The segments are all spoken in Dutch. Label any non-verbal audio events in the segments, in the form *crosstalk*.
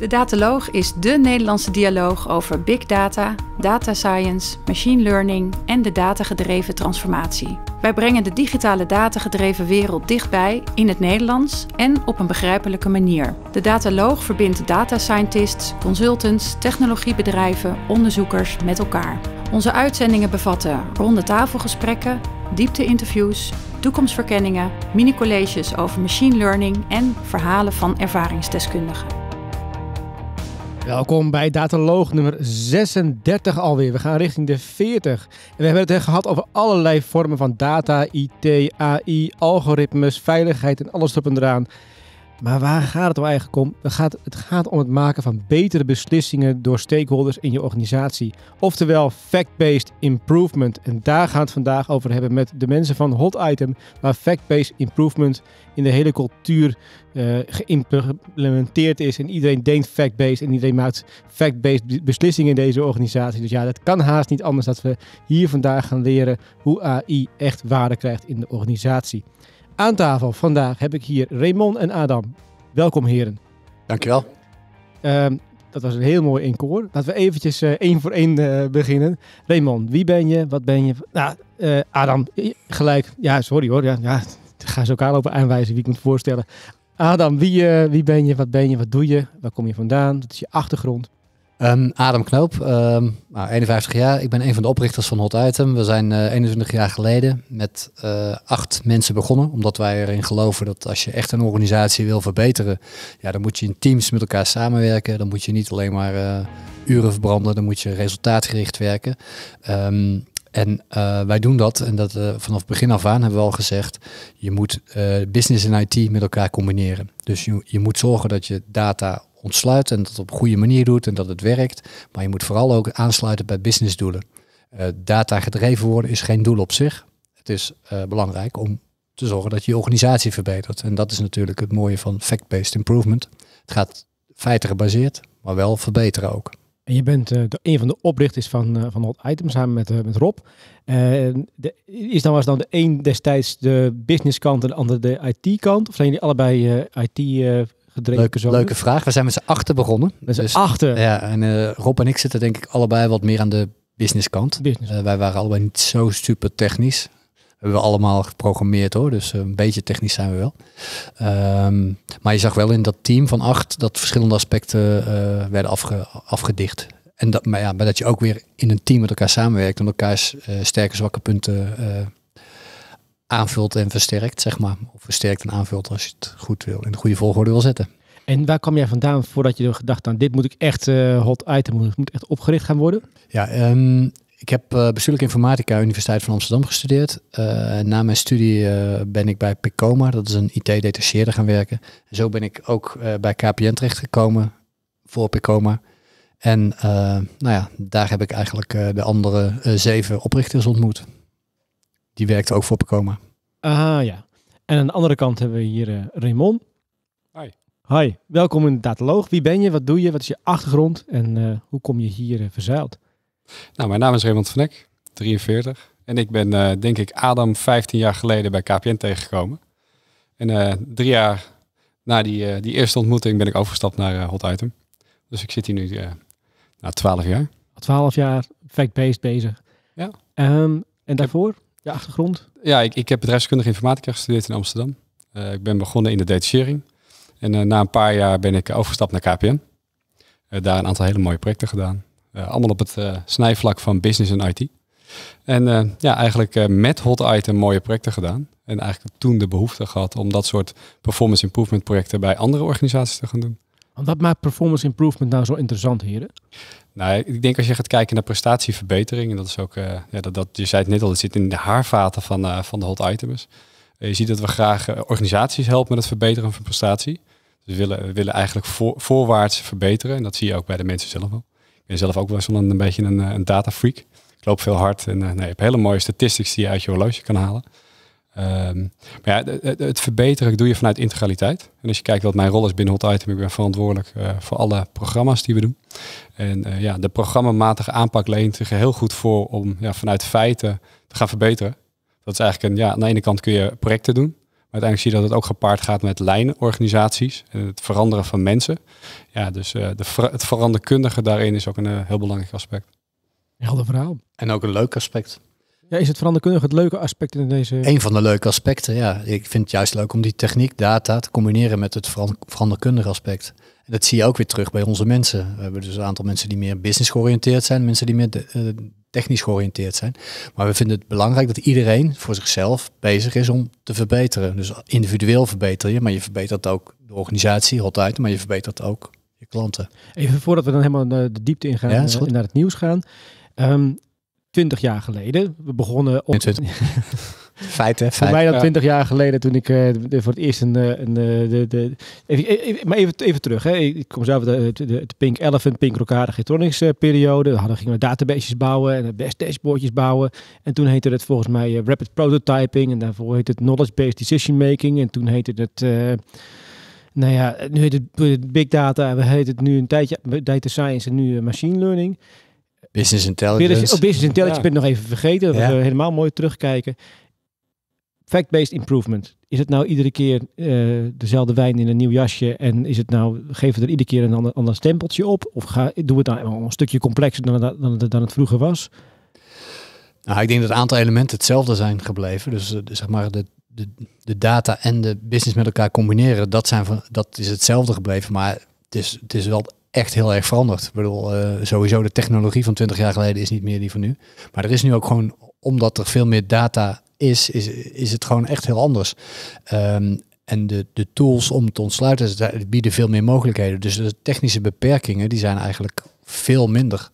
De Dataloog is dé Nederlandse dialoog over big data, data science, machine learning en de datagedreven transformatie. Wij brengen de digitale datagedreven wereld dichtbij in het Nederlands en op een begrijpelijke manier. De Dataloog verbindt data scientists, consultants, technologiebedrijven, onderzoekers met elkaar. Onze uitzendingen bevatten ronde tafelgesprekken, diepte-interviews, toekomstverkenningen, mini-colleges over machine learning en verhalen van ervaringsdeskundigen. Welkom bij Dataloog nummer 36 alweer. We gaan richting de 40. En we hebben het eh, gehad over allerlei vormen van data, IT, AI, algoritmes, veiligheid en alles erop en eraan. Maar waar gaat het om eigenlijk om? Het gaat, het gaat om het maken van betere beslissingen door stakeholders in je organisatie. Oftewel fact-based improvement. En daar gaan we het vandaag over hebben met de mensen van Hot Item, waar fact-based improvement in de hele cultuur eh, geïmplementeerd is. En iedereen denkt fact-based en iedereen maakt fact-based beslissingen in deze organisatie. Dus ja, dat kan haast niet anders dat we hier vandaag gaan leren hoe AI echt waarde krijgt in de organisatie. Aan tafel vandaag heb ik hier Raymond en Adam. Welkom heren. Dankjewel. Um, dat was een heel mooi inkoor. Laten we eventjes eh, één voor één eh, beginnen. Raymond, wie ben je? Wat ben je? Nou, eh, Adam, gelijk. Ja, sorry hoor. Ja, ja, ga ze elkaar lopen aanwijzen wie ik moet voorstellen. Adam, wie, wie ben je? Wat ben je? Wat doe je? Waar kom je vandaan? Wat is je achtergrond? Um, Adam Knoop, ehm, nou, 51 jaar. Ik ben een van de oprichters van Hot Item. We zijn 21 eh, jaar geleden met eh, acht mensen begonnen. Omdat wij erin geloven dat als je echt een organisatie wil verbeteren, ja, dan moet je in teams met elkaar samenwerken. Dan moet je niet alleen maar eh, uren verbranden, dan moet je resultaatgericht werken. Ehm, en wij doen dat, en dat uh, vanaf begin af aan hebben we al gezegd, je moet business en IT met elkaar combineren. Dus je, je moet zorgen dat je data ontsluit en dat op een goede manier doet en dat het werkt. Maar je moet vooral ook aansluiten bij businessdoelen. Uh, data gedreven worden is geen doel op zich. Het is eh, belangrijk om te zorgen dat je, organisatie verbetert. En dat is natuurlijk het mooie van fact-based improvement. Het gaat feiten gebaseerd, maar wel verbeteren ook. En je bent eh, een van de oprichters van, uh, van Hot Item samen met, met Rob. is dan, was dan de een destijds de business kant en de ander de IT-kant? Of zijn jullie allebei IT Leuke vraag. We zijn met z'n achter begonnen. dus, achter? Ja, en eh, Rob en ik zitten denk ik allebei wat meer aan de businesskant. Business. Uh, wij waren allebei niet zo super technisch. We hebben allemaal geprogrammeerd hoor, dus eh, een beetje technisch zijn we wel. Ehm, maar je zag wel in dat team van acht dat verschillende aspecten werden afgedicht. En dat, maar, ja, maar dat je ook weer in een team met elkaar samenwerkt om elkaars sterke zwakke punten aanvult en versterkt, zeg maar. Of versterkt en aanvult als je het goed wil, in de goede volgorde wil zetten. En waar kwam jij vandaan voordat je gedacht aan dit moet ik echt eh, hot item, het moet echt opgericht gaan worden? Ja, ehm, ik heb uh, bestuurlijke informatica Universiteit van Amsterdam gestudeerd. Eh, na mijn studie ben ik bij Picoma, dat is een IT-detacheerder, gaan werken. En zo ben ik ook bij KPN terechtgekomen voor Picoma. En nou ja, daar heb ik eigenlijk de andere zeven oprichters ontmoet. Die werkte ook voor Pacoma. Ah ja. En aan de andere kant hebben we hier uh, Raymond. Hi. Hi, welkom in de Dataloog. Wie ben je, wat doe je, wat is je achtergrond en eh, hoe kom je hier uh, verzeild? Nou, mijn naam is Raymond van 43. En ik ben, denk ik, Adam 15 jaar geleden bij KPN tegengekomen. En drie jaar na die, die eerste ontmoeting ben ik overgestapt naar Hot Item. Dus ik zit hier nu na nou, 12 jaar. 12 jaar fact-based bezig. Ja. Ehm, en daarvoor? Ja achtergrond? Ja, ik, ik heb bedrijfskundige informatica gestudeerd in Amsterdam. Eh, ik ben begonnen in de detachering. En eh, na een paar jaar ben ik eh, overgestapt naar KPM. Uh, daar een aantal hele mooie projecten gedaan. allemaal op het snijvlak van business en IT. En ja, eigenlijk met Hot Item mooie projecten gedaan. En eigenlijk toen de behoefte gehad om dat soort performance improvement projecten bij andere organisaties te gaan doen. Want wat maakt performance improvement nou zo interessant, heren? Nou, ik denk als je gaat kijken naar prestatieverbetering, en dat is ook, eh, ja, dat, dat, je zei het net al, het zit in de haarvaten van, eh, van de hot items. Eh, je ziet dat we graag organisaties helpen met het verbeteren van prestatie. Dus we willen, willen eigenlijk voor, voorwaarts verbeteren. En dat zie je ook bij de mensen zelf wel. Ik ben zelf ook wel zo'n een beetje een, een data freak. Ik loop veel hard en nee, je hebt hele mooie statistics die je uit je horloge kan halen. Ehm, ja, het, verbeteren doe je vanuit integraliteit. En als je kijkt wat mijn rol is binnen Hot Item, ik ben verantwoordelijk eh, voor alle programma's die we doen. En eh, ja, de programmamatige aanpak leent zich heel goed voor om ja, vanuit feiten te gaan verbeteren. Dat is eigenlijk een, ja, aan de ene kant kun je projecten doen. Maar uiteindelijk zie je dat het ook gepaard gaat met lijnorganisaties en het veranderen van mensen. Ja, dus eh, de, het veranderkundige daarin is ook een heel belangrijk aspect. Helder verhaal. En ook een leuk aspect is het veranderkundig het leuke aspect in deze? Een van de leuke aspecten, ja. Ik vind het juist leuk om die techniek, data, te combineren met het veranderkundig aspect. En dat zie je ook weer terug bij onze mensen. We hebben dus een aantal mensen die meer business georiënteerd zijn, mensen die meer eh, technisch georiënteerd zijn. Maar we vinden het belangrijk dat iedereen voor zichzelf bezig is om te verbeteren. Dus individueel verbeter je, maar je verbetert ook de organisatie, altijd, maar je verbetert ook je klanten. Even voordat we dan helemaal de diepte ingaan ja, en eh, naar het nieuws gaan. Ehm, 20 jaar geleden. We begonnen op... *laughs* Feiten, Voor mij dan 20 jaar geleden toen ik uh, voor het eerst een... Eh, een eh, de, de, e- even, maar even, even terug. Hè. Ik kom zelf de, de, de Pink Elephant, Pink Rockade Getronics uh, periode. Dan hadden, gingen we databases bouwen en best dashboardjes bouwen. En toen heette het volgens mij Rapid Prototyping. En daarvoor heette het Knowledge Based Decision Making. En toen heette het... nou ja, nu heet het Big Data. We heet het nu een tijdje Data Science en nu Machine Learning. Business Intelligence. Oh, business Intelligence, ja. ik ben nog even vergeten. we helemaal mooi terugkijken. Fact-based improvement. Is het nou iedere keer eh, dezelfde wijn in een nieuw jasje? En is het nou, geven we er iedere keer een ander, ander stempeltje op? Of ga, doen we het nou een stukje complexer dan, dan, dan het vroeger was? Nou, ik denk dat een aantal elementen hetzelfde zijn gebleven. Dus eh, zeg maar de, de, de, data en de business met elkaar combineren, dat, zijn van, dat is hetzelfde gebleven. Maar het is, het is wel echt heel erg veranderd. Ik bedoel, eh, sowieso de technologie van 20 jaar geleden is niet meer die van nu. Maar er is nu ook gewoon, omdat er veel meer data is, is, is het gewoon echt heel anders. Ehm, en de, de tools om te ontsluiten bieden veel meer mogelijkheden. Dus de technische beperkingen die zijn eigenlijk veel minder.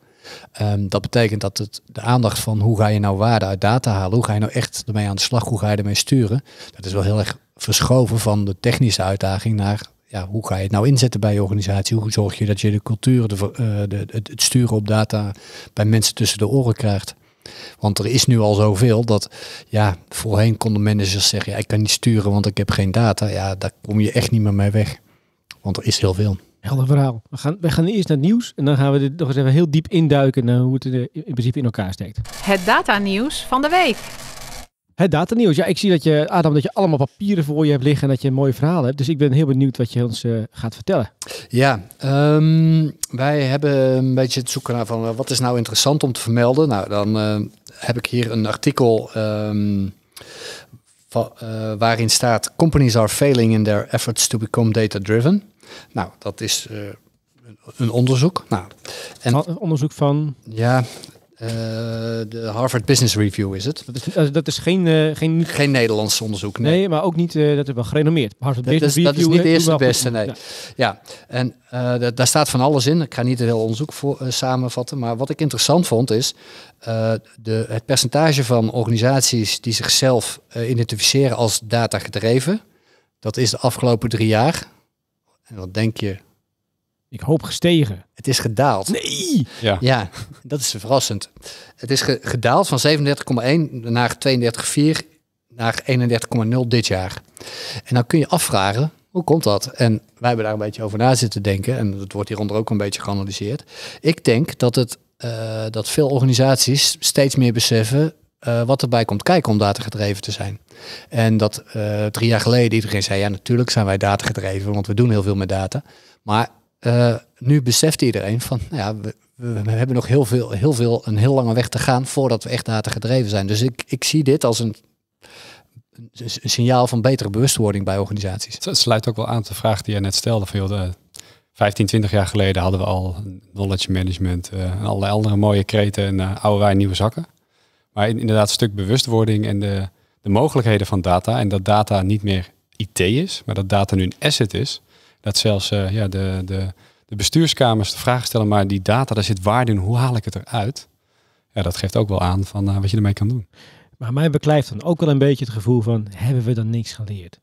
Ehm, dat betekent dat het, de aandacht van hoe ga je nou waarde uit data halen, hoe ga je nou echt ermee aan de slag, hoe ga je ermee sturen, dat is wel heel erg verschoven van de technische uitdaging naar ja, hoe ga je het nou inzetten bij je organisatie? Hoe zorg je dat je de cultuur, de, eh, de, het sturen op data bij mensen tussen de oren krijgt? Want er is nu al zoveel dat, ja, voorheen konden managers zeggen, ja, ik kan niet sturen, want ik heb geen data. Ja, daar kom je echt niet meer mee weg. Want er is heel veel. Helder verhaal. We gaan, we gaan eerst naar nieuws en dan gaan we er nog eens even heel diep induiken naar eh, hoe het in principe in elkaar steekt. Het data nieuws van de week. Het datanieuws. Ja, ik zie dat je, Adam, dat je allemaal papieren voor je hebt liggen en dat je een mooi verhaal hebt. Dus ik ben heel benieuwd wat je ons eh, gaat vertellen. Ja, ehm, wij hebben een beetje het zoeken naar van eh, wat is nou interessant om te vermelden. Nou, dan eh, heb ik hier een artikel um, waarin staat: Companies are failing in their efforts to become data-driven. Nou, dat is een onderzoek. Nou, en, onderzoek van? Ja, eh, de Harvard Business Review is het. Dat is, eh, geen, eh, geen... geen Nederlands onderzoek. Nee, nee maar ook niet, dat het wel gerenommeerd. Harvard dat Business is, Review. is niet de eerste beste, nee. Ja, en daar staat van alles in. Ik ga niet het hele onderzoek voor, samenvatten. Maar wat ik interessant vond is de, het percentage van organisaties die zichzelf identificeren als data gedreven. Dat is de afgelopen drie jaar. En wat denk je, ik hoop gestegen. Het is gedaald. Nee! Ja, ja dat is verrassend. Het is gedaald van 37,1 naar 32,4 naar 31,0 dit jaar. En dan kun je afvragen, hoe komt dat? En wij hebben daar een beetje over na zitten denken. En dat wordt hieronder ook een beetje geanalyseerd. Ik denk dat, het, eh, dat veel organisaties steeds meer beseffen uh, wat erbij komt kijken om gedreven te zijn. En dat eh, drie jaar geleden iedereen zei, ja natuurlijk zijn wij datagedreven, want we doen heel veel met data. Maar eh, nu beseft iedereen van, nou ja, we, hebben nog heel veel, heel veel, een heel lange weg te gaan voordat we echt data gedreven zijn. Dus ik, ik zie dit als een, een signaal van betere bewustwording bij organisaties. Het sluit ook wel aan de vraag die jij net stelde van, joh, de, 15, 20 jaar geleden hadden we al knowledge management uh, en allerlei andere mooie kreten en eh, oude wijn, nieuwe zakken. Maar inderdaad, een stuk bewustwording en de, de mogelijkheden van data en dat data niet meer IT is, maar dat data nu een asset is dat zelfs eh, ja, de, de, de bestuurskamers de vraag stellen, maar die data, daar zit waarde in, hoe haal ik het eruit? Ja, dat geeft ook wel aan van eh, wat je ermee kan doen. Maar mij beklijft dan ook wel een beetje het gevoel van, hebben we dan niks geleerd?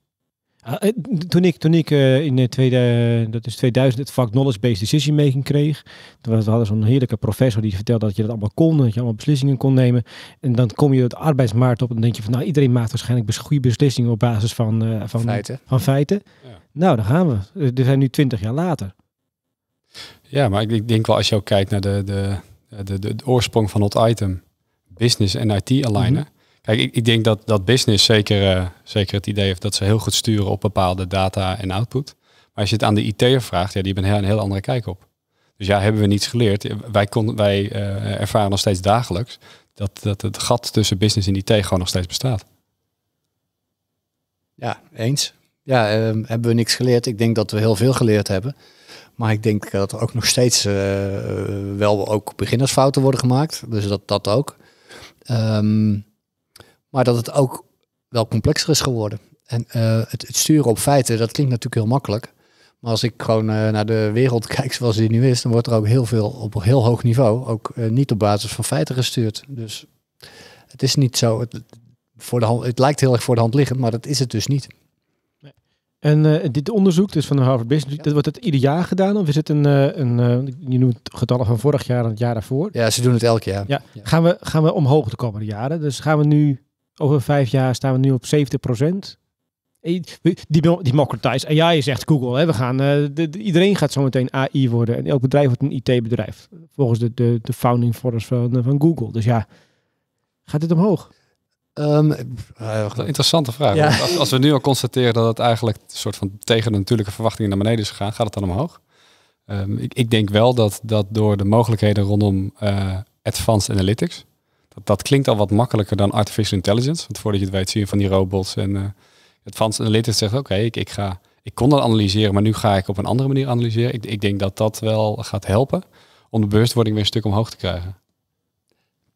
Ah, eh, toen ik, toen ik eh, in in eh, tweede, dat is 2000 het vak knowledge-based decision making kreeg, toen we hadden zo'n heerlijke professor die vertelde dat je dat allemaal kon, dat je allemaal beslissingen kon nemen. En dan kom je het arbeidsmarkt op en dan denk je van nou iedereen maakt waarschijnlijk goede beslissingen op basis van, van feiten. Van feiten. Nou, daar gaan we. We zijn nu twintig jaar later. Ja, maar ik denk wel als je ook kijkt naar de, de, de, de, oorsprong van het item, business en IT alignen. Mhm ik, ik, denk dat, dat business zeker, eh, zeker het idee heeft dat ze heel goed sturen op bepaalde data en output. Maar als je het aan de IT'er vraagt, ja, die hebben een heel, een heel andere kijk op. Dus ja, hebben we niets geleerd. Wij, kon, wij eh, ervaren nog steeds dagelijks dat, dat het gat tussen business en IT gewoon nog steeds bestaat. Ja, eens. Ja, ehm, hebben we niks geleerd? Ik denk dat we heel veel geleerd hebben. Maar ik denk dat er ook nog steeds eh, wel ook beginnersfouten worden gemaakt. Dus dat, dat ook. Um, maar dat het ook wel complexer is geworden. En eh, het, sturen op feiten, dat klinkt natuurlijk heel makkelijk. Maar als ik gewoon eh, naar de wereld *laughs* kijk zoals die nu is, dan wordt er ook heel veel op een heel hoog niveau, ook eh, niet op basis van feiten gestuurd. Dus het is niet zo. Het, voor de hand, het lijkt heel erg voor de hand liggend, maar dat is het dus niet. En dit onderzoek, dus van de Harvard Business, dat wordt het ieder jaar gedaan? Of is het een, een je noemt getallen van vorig jaar en het jaar daarvoor? Ja, ze doen het elk jaar. Ja. Gaan, we, gaan we omhoog de komende jaren? Dus gaan we nu over vijf jaar staan we nu op 70 procent. Eh, die, die democratize AI zegt Google. Hè, we gaan, eh, iedereen gaat zometeen AI worden. En elk bedrijf wordt een IT-bedrijf. Volgens de, de, de founding fathers van, eh, van Google. Dus ja, gaat dit omhoog? Um, interessante vraag. Als, als, we nu al constateren dat het eigenlijk een soort van tegen de natuurlijke verwachtingen naar beneden is gegaan, gaat het dan omhoog? Ehm, ik, ik, denk wel dat, dat door de mogelijkheden rondom advanced analytics, dat, klinkt al wat makkelijker dan artificial intelligence. Want voordat je het weet zie je van die robots. En uh, eh, advanced analytics zegt, oké, ik, ik, ga, ik kon dat analyseren, maar nu ga ik op een andere manier analyseren. Ik, ik denk dat dat wel gaat helpen om de bewustwording weer een stuk omhoog te krijgen.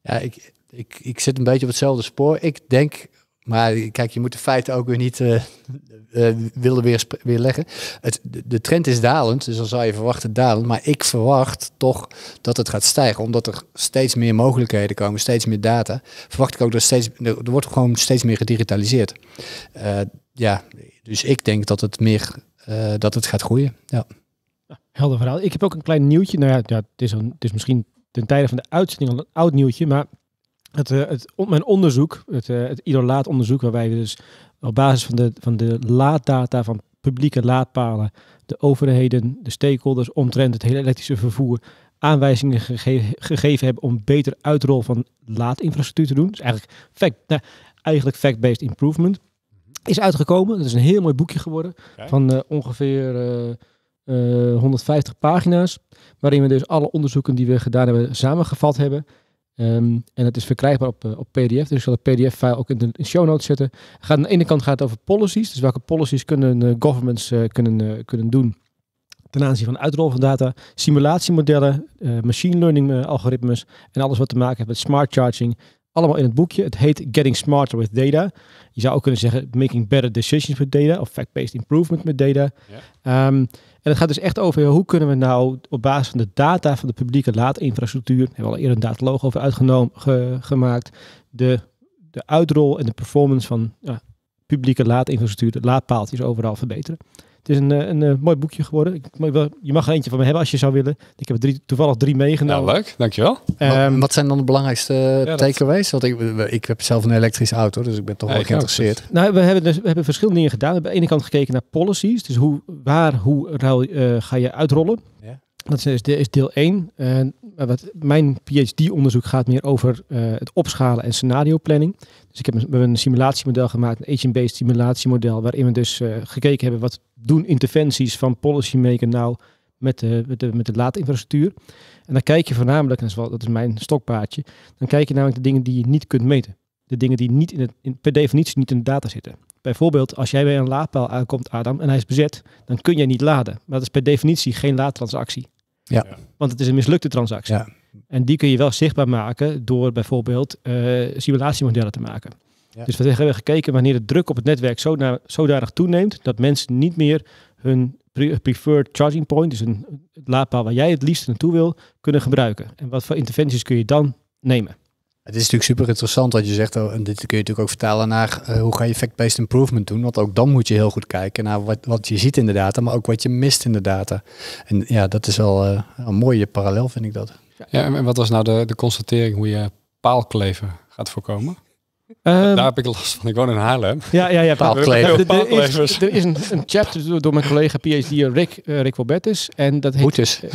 Ja, ik, ik, ik zit een beetje op hetzelfde spoor. Ik denk maar kijk, je moet de feiten ook weer niet uh, willen weer, leggen. Het, de, trend is dalend, dus dan zou je verwachten dalend. Maar ik verwacht toch dat het gaat stijgen, omdat er steeds meer mogelijkheden komen, steeds meer data. Verwacht ik ook dat steeds, er, wordt gewoon steeds meer gedigitaliseerd. Eh, ja, dus ik denk dat het meer dat het gaat groeien. Ja. Helder verhaal. Ik heb ook een klein nieuwtje. Nou ja, ja het, is een, het is misschien ten tijde van de uitzending al een oud nieuwtje, maar het, eh, het, mijn onderzoek, het, eh, het onderzoek waarbij we dus op basis van de, van de laaddata van publieke laadpalen, de overheden, de stakeholders omtrent het hele elektrische vervoer, aanwijzingen gegeven, hebben om beter uitrol van laadinfrastructuur te doen. Dus eigenlijk fact, nou, eigenlijk fact-based improvement. Is uitgekomen. Dat is een heel mooi boekje geworden. Van eh, ongeveer 150 pagina's. Waarin we dus alle onderzoeken die we gedaan hebben samengevat hebben. Ehm, en het is verkrijgbaar op, eh, op PDF. Dus ik zal de PDF-file ook in de show notes zetten. Gaat, aan de ene kant gaat het over policies. Dus welke policies kunnen eh, governments eh, kunnen, kunnen doen ten aanzien van uitrol van data, simulatiemodellen, machine learning algoritmes en alles wat te maken heeft met smart charging, allemaal in het boekje. Het heet Getting Smarter with Data. Je zou ook kunnen zeggen Making Better Decisions with Data of Fact-Based Improvement met Data. Ja. Ehm, en het gaat dus echt over hoe kunnen we nou op basis van de data van de publieke laadinfrastructuur, hebben we al eerder een dataloog over uitgenomen, gemaakt, de, de uitrol en de performance van ja, publieke laadinfrastructuur, de laadpaaltjes overal verbeteren. Het is een, eh, een, eh, mooi boekje geworden. Ik, je mag er eentje van me hebben als je zou willen. Ik heb toevallig drie meegenomen. Ja, leuk. Dankjewel. Um, wat, ehm, wat, zijn dan de belangrijkste eh, ja, takeaways? Want ik, ik heb zelf een elektrische auto, dus ik ben toch wel geïnteresseerd. Nou, we hebben, dus, we hebben verschillende dingen gedaan. We hebben aan de ene kant gekeken naar policies. Dus hoe, waar, hoe ruil, ga je uitrollen? Ja. Dat is, is deel 1. wat, mijn PhD-onderzoek gaat meer over eh, het opschalen en scenario planning. Dus ik heb een, een simulatiemodel gemaakt, een agent-based simulatiemodel, waarin we dus eh, gekeken hebben wat doen interventies van policymaker nou met de, met de, met de laadinfrastructuur. En dan kijk je voornamelijk, en dat is, mijn stokpaardje, dan kijk je namelijk de dingen die je niet kunt meten. De dingen die niet in het, in, per definitie niet in de data zitten. Bijvoorbeeld, als jij bij een laadpaal aankomt, Adam, en hij is bezet, dan kun je niet laden. Maar dat is per definitie geen laadtransactie. Ja. Want het is een mislukte transactie. Ja. En die kun je wel zichtbaar maken door bijvoorbeeld uh, simulatiemodellen te maken. Ja. Dus we hebben gekeken wanneer de druk op het netwerk zo zodanig toeneemt dat mensen niet meer hun preferred charging point, dus een laadpaal waar jij het liefst naartoe wil, kunnen gebruiken. En wat voor interventies kun je dan nemen? Het is natuurlijk super interessant wat je zegt, oh, en dit kun je natuurlijk ook vertalen naar eh, hoe ga je effect-based improvement doen, want ook dan moet je heel goed kijken naar wat, wat je ziet in de data, maar ook wat je mist in de data. En ja, dat is wel eh, een mooie parallel, vind ik dat. Ja, en wat was nou de, de constatering hoe je paalkleven gaat voorkomen? Ehm, Daar heb ik last van. Ik woon in Haarlem. Ja, ja, ja. *laughs* Paalkleven. Er, is, een, een chapter door mijn collega PhD Rick, eh, Rick Robertus. En dat heet uh,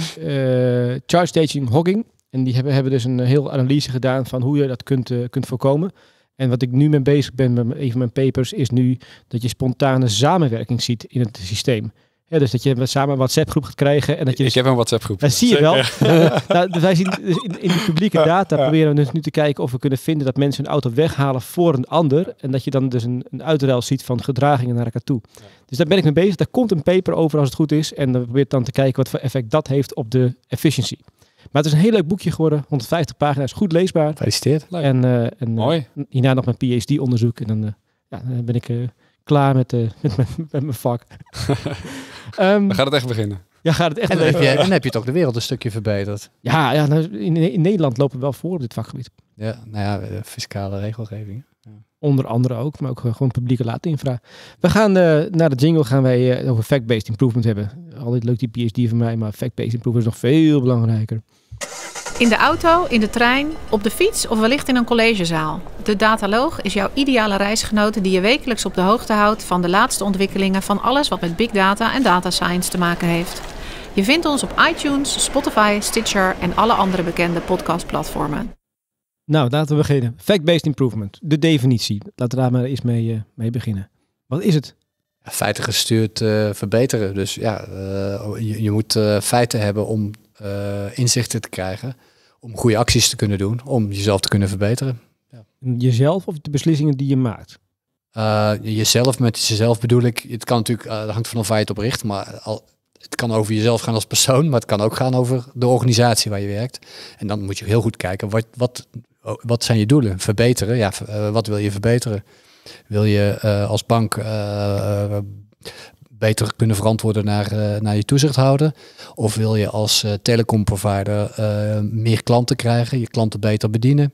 Charge Staging Hogging. En die hebben, hebben dus een eh, heel analyse gedaan van hoe je dat kunt, eh, kunt voorkomen. En wat ik nu mee bezig ben met een van mijn papers is nu dat je spontane samenwerking ziet in het systeem. dus dat je samen een WhatsApp-groep gaat krijgen. En dat je dus, ik heb een WhatsApp-groep. Dat zie je wel. *laughs* Nou, dus wij zien dus in, de publieke data proberen we dus nu te kijken of we kunnen vinden dat mensen hun auto weghalen voor een ander. En dat je dan dus een, een uitruil ziet van gedragingen naar elkaar toe. Dus daar ben ik mee bezig. Daar komt een paper over als het goed is. En dan probeer dan te kijken wat voor effect dat heeft op de efficiëntie. Maar het is een heel leuk boekje geworden. 150 pagina's, goed leesbaar. Gefeliciteerd. En, eh, eh, Mooi. hierna nog mijn PhD-onderzoek. En dan, eh, ja, ben ik klaar met, met, mijn, met mijn vak. *laughs* Ehm, dan gaat het echt beginnen. Ja, gaat het echt en dan, heb je, toch de wereld een stukje verbeterd. Ja, ja nou, in, in Nederland lopen we wel voor op dit vakgebied. Ja, nou ja, fiscale regelgeving. Ja. Onder andere ook, maar ook eh, gewoon publieke infra. We gaan eh, naar de jingle gaan wij uh, over fact-based improvement hebben. Altijd leuk die PhD van mij, maar fact-based improvement is nog veel belangrijker. In de auto, in de trein, op de fiets of wellicht in een collegezaal. De Dataloog is jouw ideale reisgenote die je wekelijks op de hoogte houdt van de laatste ontwikkelingen van alles wat met big data en data science te maken heeft. Je vindt ons op iTunes, Spotify, Stitcher en alle andere bekende podcastplatformen. Nou, laten we beginnen. Fact-based improvement, de definitie. Laten we daar maar eens mee, eh, mee beginnen. Wat is het? Feiten gestuurd eh, verbeteren. Dus ja, eh, je, je, moet feiten hebben om inzichten te krijgen, om goede acties te kunnen doen, om jezelf te kunnen verbeteren. Ja. Jezelf of de beslissingen die je maakt? jezelf met jezelf bedoel ik, het kan natuurlijk, uh, dat hangt van waar je het op richt, maar al, het kan over jezelf gaan als persoon, maar het kan ook gaan over de organisatie waar je werkt. En dan moet je heel goed kijken, wat, wat, wat zijn je doelen? Verbeteren, ja, eh, wat wil je verbeteren? Wil je eh, als bank eh, beter kunnen verantwoorden naar, uh, naar je toezichthouder? Of wil je als uh, telecomprovider meer klanten krijgen, je klanten beter bedienen?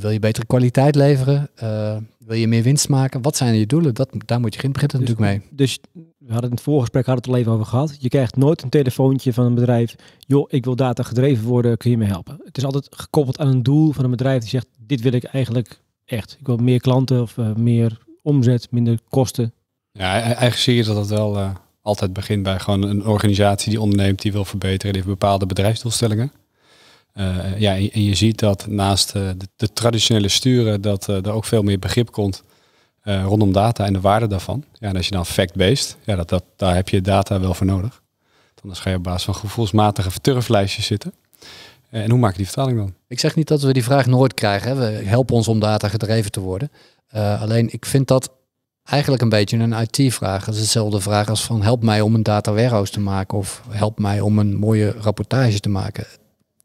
wil je betere kwaliteit leveren? wil je meer winst maken? Wat zijn je doelen? Dat, daar moet je in beginnen dus natuurlijk mee. Dus we hadden in het voorgesprek hadden het al even over gehad. Je krijgt nooit een telefoontje van een bedrijf. Joh, ik wil data gedreven worden, kun je me helpen? Het is altijd gekoppeld aan een doel van een bedrijf die zegt: Dit wil ik eigenlijk echt. Ik wil meer klanten of eh, meer omzet, minder kosten. Ja, e-, e-, eigenlijk zie je dat dat wel eh, altijd begint bij gewoon een organisatie die onderneemt, die wil verbeteren, die heeft bepaalde bedrijfsdoelstellingen. Eh, ja, en je ziet dat naast de, de, traditionele sturen dat er ook veel meer begrip komt eh, rondom data en de waarde daarvan. Ja, en als je dan fact-based, ja, dat, dat, daar heb je data wel voor nodig. Anders ga je op basis van gevoelsmatige turflijstjes zitten. Eh, en hoe maak je die vertaling dan? Ik zeg niet dat we die vraag nooit krijgen. Hè. We helpen ons om data gedreven te worden. Eh, alleen ik vind dat eigenlijk een beetje een IT-vraag. Dat is dezelfde vraag als van help mij om een data warehouse te maken of help mij om een mooie rapportage te maken.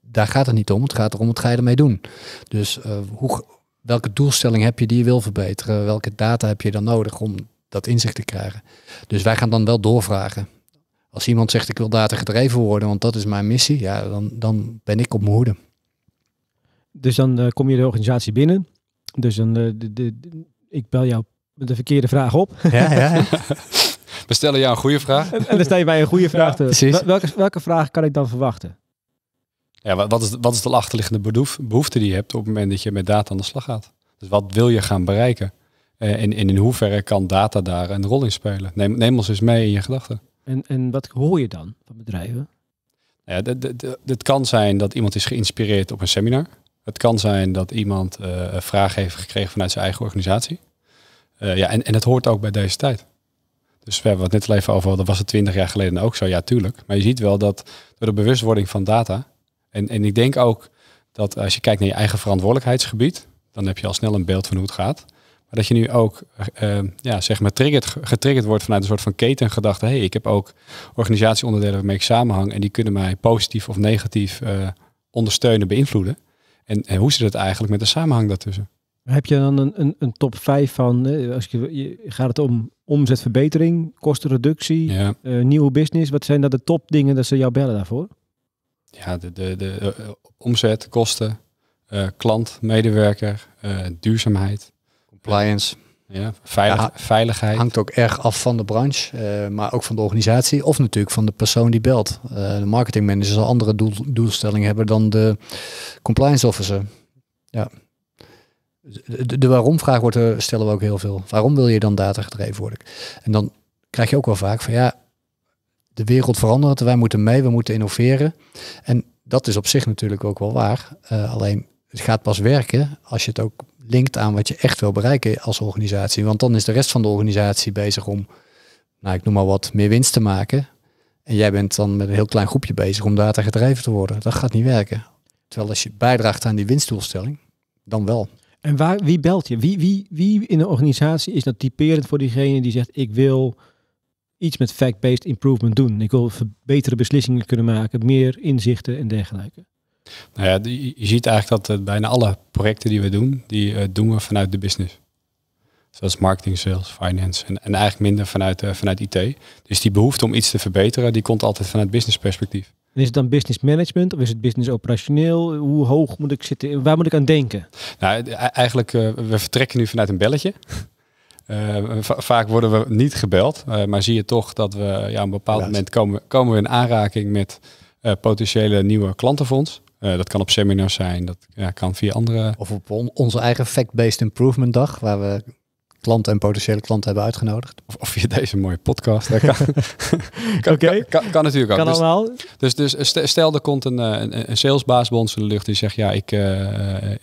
Daar gaat het niet om. Het gaat erom wat ga je ermee doen. Dus hoe, welke doelstelling heb je die je wil verbeteren? Welke data heb je dan nodig om dat inzicht te krijgen? Dus wij gaan dan wel doorvragen. Als iemand zegt ik wil data gedreven worden, want dat is mijn missie, ja, dan, dan ben ik op mijn hoede. Dus dan eh, kom je de organisatie binnen. Dus dan, uh, de, ik bel jou de verkeerde vraag op. *laughs* Ja, ja. *laughs* We stellen jou een goede vraag. En, dan stel je mij een goede vraag. te, welke, welke vraag kan ik dan verwachten? Ja, wat, is, wat is de achterliggende behoefte die je hebt op het moment dat je met data aan de slag gaat? Dus wat wil je gaan bereiken? Eh, en, en, in hoeverre kan data daar een rol in spelen? Neem, neem ons eens mee in je gedachten. En, en wat hoor je dan van bedrijven? Nou ja, het kan zijn dat iemand is geïnspireerd op een seminar. Het kan zijn dat iemand uh, een vraag heeft gekregen vanuit zijn eigen organisatie. Eh, ja, en, en het hoort ook bij deze tijd. Dus we hebben het net al even over, dat was het twintig jaar geleden ook zo, ja tuurlijk. Maar je ziet wel dat door de bewustwording van data en, en ik denk ook dat als je kijkt naar je eigen verantwoordelijkheidsgebied, dan heb je al snel een beeld van hoe het gaat. Maar dat je nu ook eh, ja, zeg maar getriggerd wordt vanuit een soort van ketengedachte. hey, ik heb ook organisatieonderdelen waarmee ik samenhang en die kunnen mij positief of negatief eh, ondersteunen, beïnvloeden. En, hoe zit het eigenlijk met de samenhang daartussen? Heb je dan een, een, een top 5 van, eh, als je, je, gaat het om omzetverbetering, kostenreductie, nieuwe business? Wat zijn dat de top dingen dat ze jou bellen daarvoor? ja, de, de, de, eh, omzet, kosten, eh, klant, medewerker, eh, duurzaamheid. Compliance. Ja, veilig, veiligheid. Hangt ook erg af van de branche, maar ook van de organisatie of natuurlijk van de persoon die belt. de marketingmanager zal andere doel, doelstellingen hebben dan de compliance officer. Ja. De, de waarom-vraag wordt, stellen we ook heel veel. Waarom wil je dan data gedreven worden? En dan krijg je ook wel vaak van ja, de wereld verandert. Wij moeten mee, we moeten innoveren. En dat is op zich natuurlijk ook wel waar. Eh, alleen het gaat pas werken als je het ook linkt aan wat je echt wil bereiken als organisatie. Want dan is de rest van de organisatie bezig om, nou ik noem maar wat, meer winst te maken. En jij bent dan met een heel klein groepje bezig om data gedreven te worden. Dat gaat niet werken. Terwijl als je bijdraagt aan die winstdoelstelling, dan wel. En waar, wie belt je? Wie, wie, wie in de organisatie is dat typerend voor diegene die zegt ik wil iets met fact-based improvement doen. Ik wil betere beslissingen kunnen maken, meer inzichten en dergelijke. Nou ja, je ziet eigenlijk dat eh, bijna alle projecten die we doen, die eh, doen we vanuit de business. Zoals marketing, sales, finance en, en eigenlijk minder vanuit, eh, vanuit IT. Dus die behoefte om iets te verbeteren, die komt altijd vanuit business perspectief. is het dan business management of is het business operationeel? Hoe hoog moet ik zitten? Waar moet ik aan denken? Nou, e-, eigenlijk, we vertrekken nu vanuit een belletje. Eh, vaak worden we niet gebeld, eh, maar zie je toch dat we ja, op een bepaald moment komen, komen we in aanraking met eh, potentiële nieuwe klantenfonds. Uh, dat kan op seminars zijn, dat ja, kan via andere. Of op onze eigen fact-based improvement dag, waar we klanten en potentiële klanten hebben uitgenodigd. Of, of via deze mooie podcast. *laughs* kan, kan, natuurlijk ook. Kan dus, allemaal. Dus, dus stel er komt een, een, een salesbaas bij ons in de lucht die zegt, ja, ik,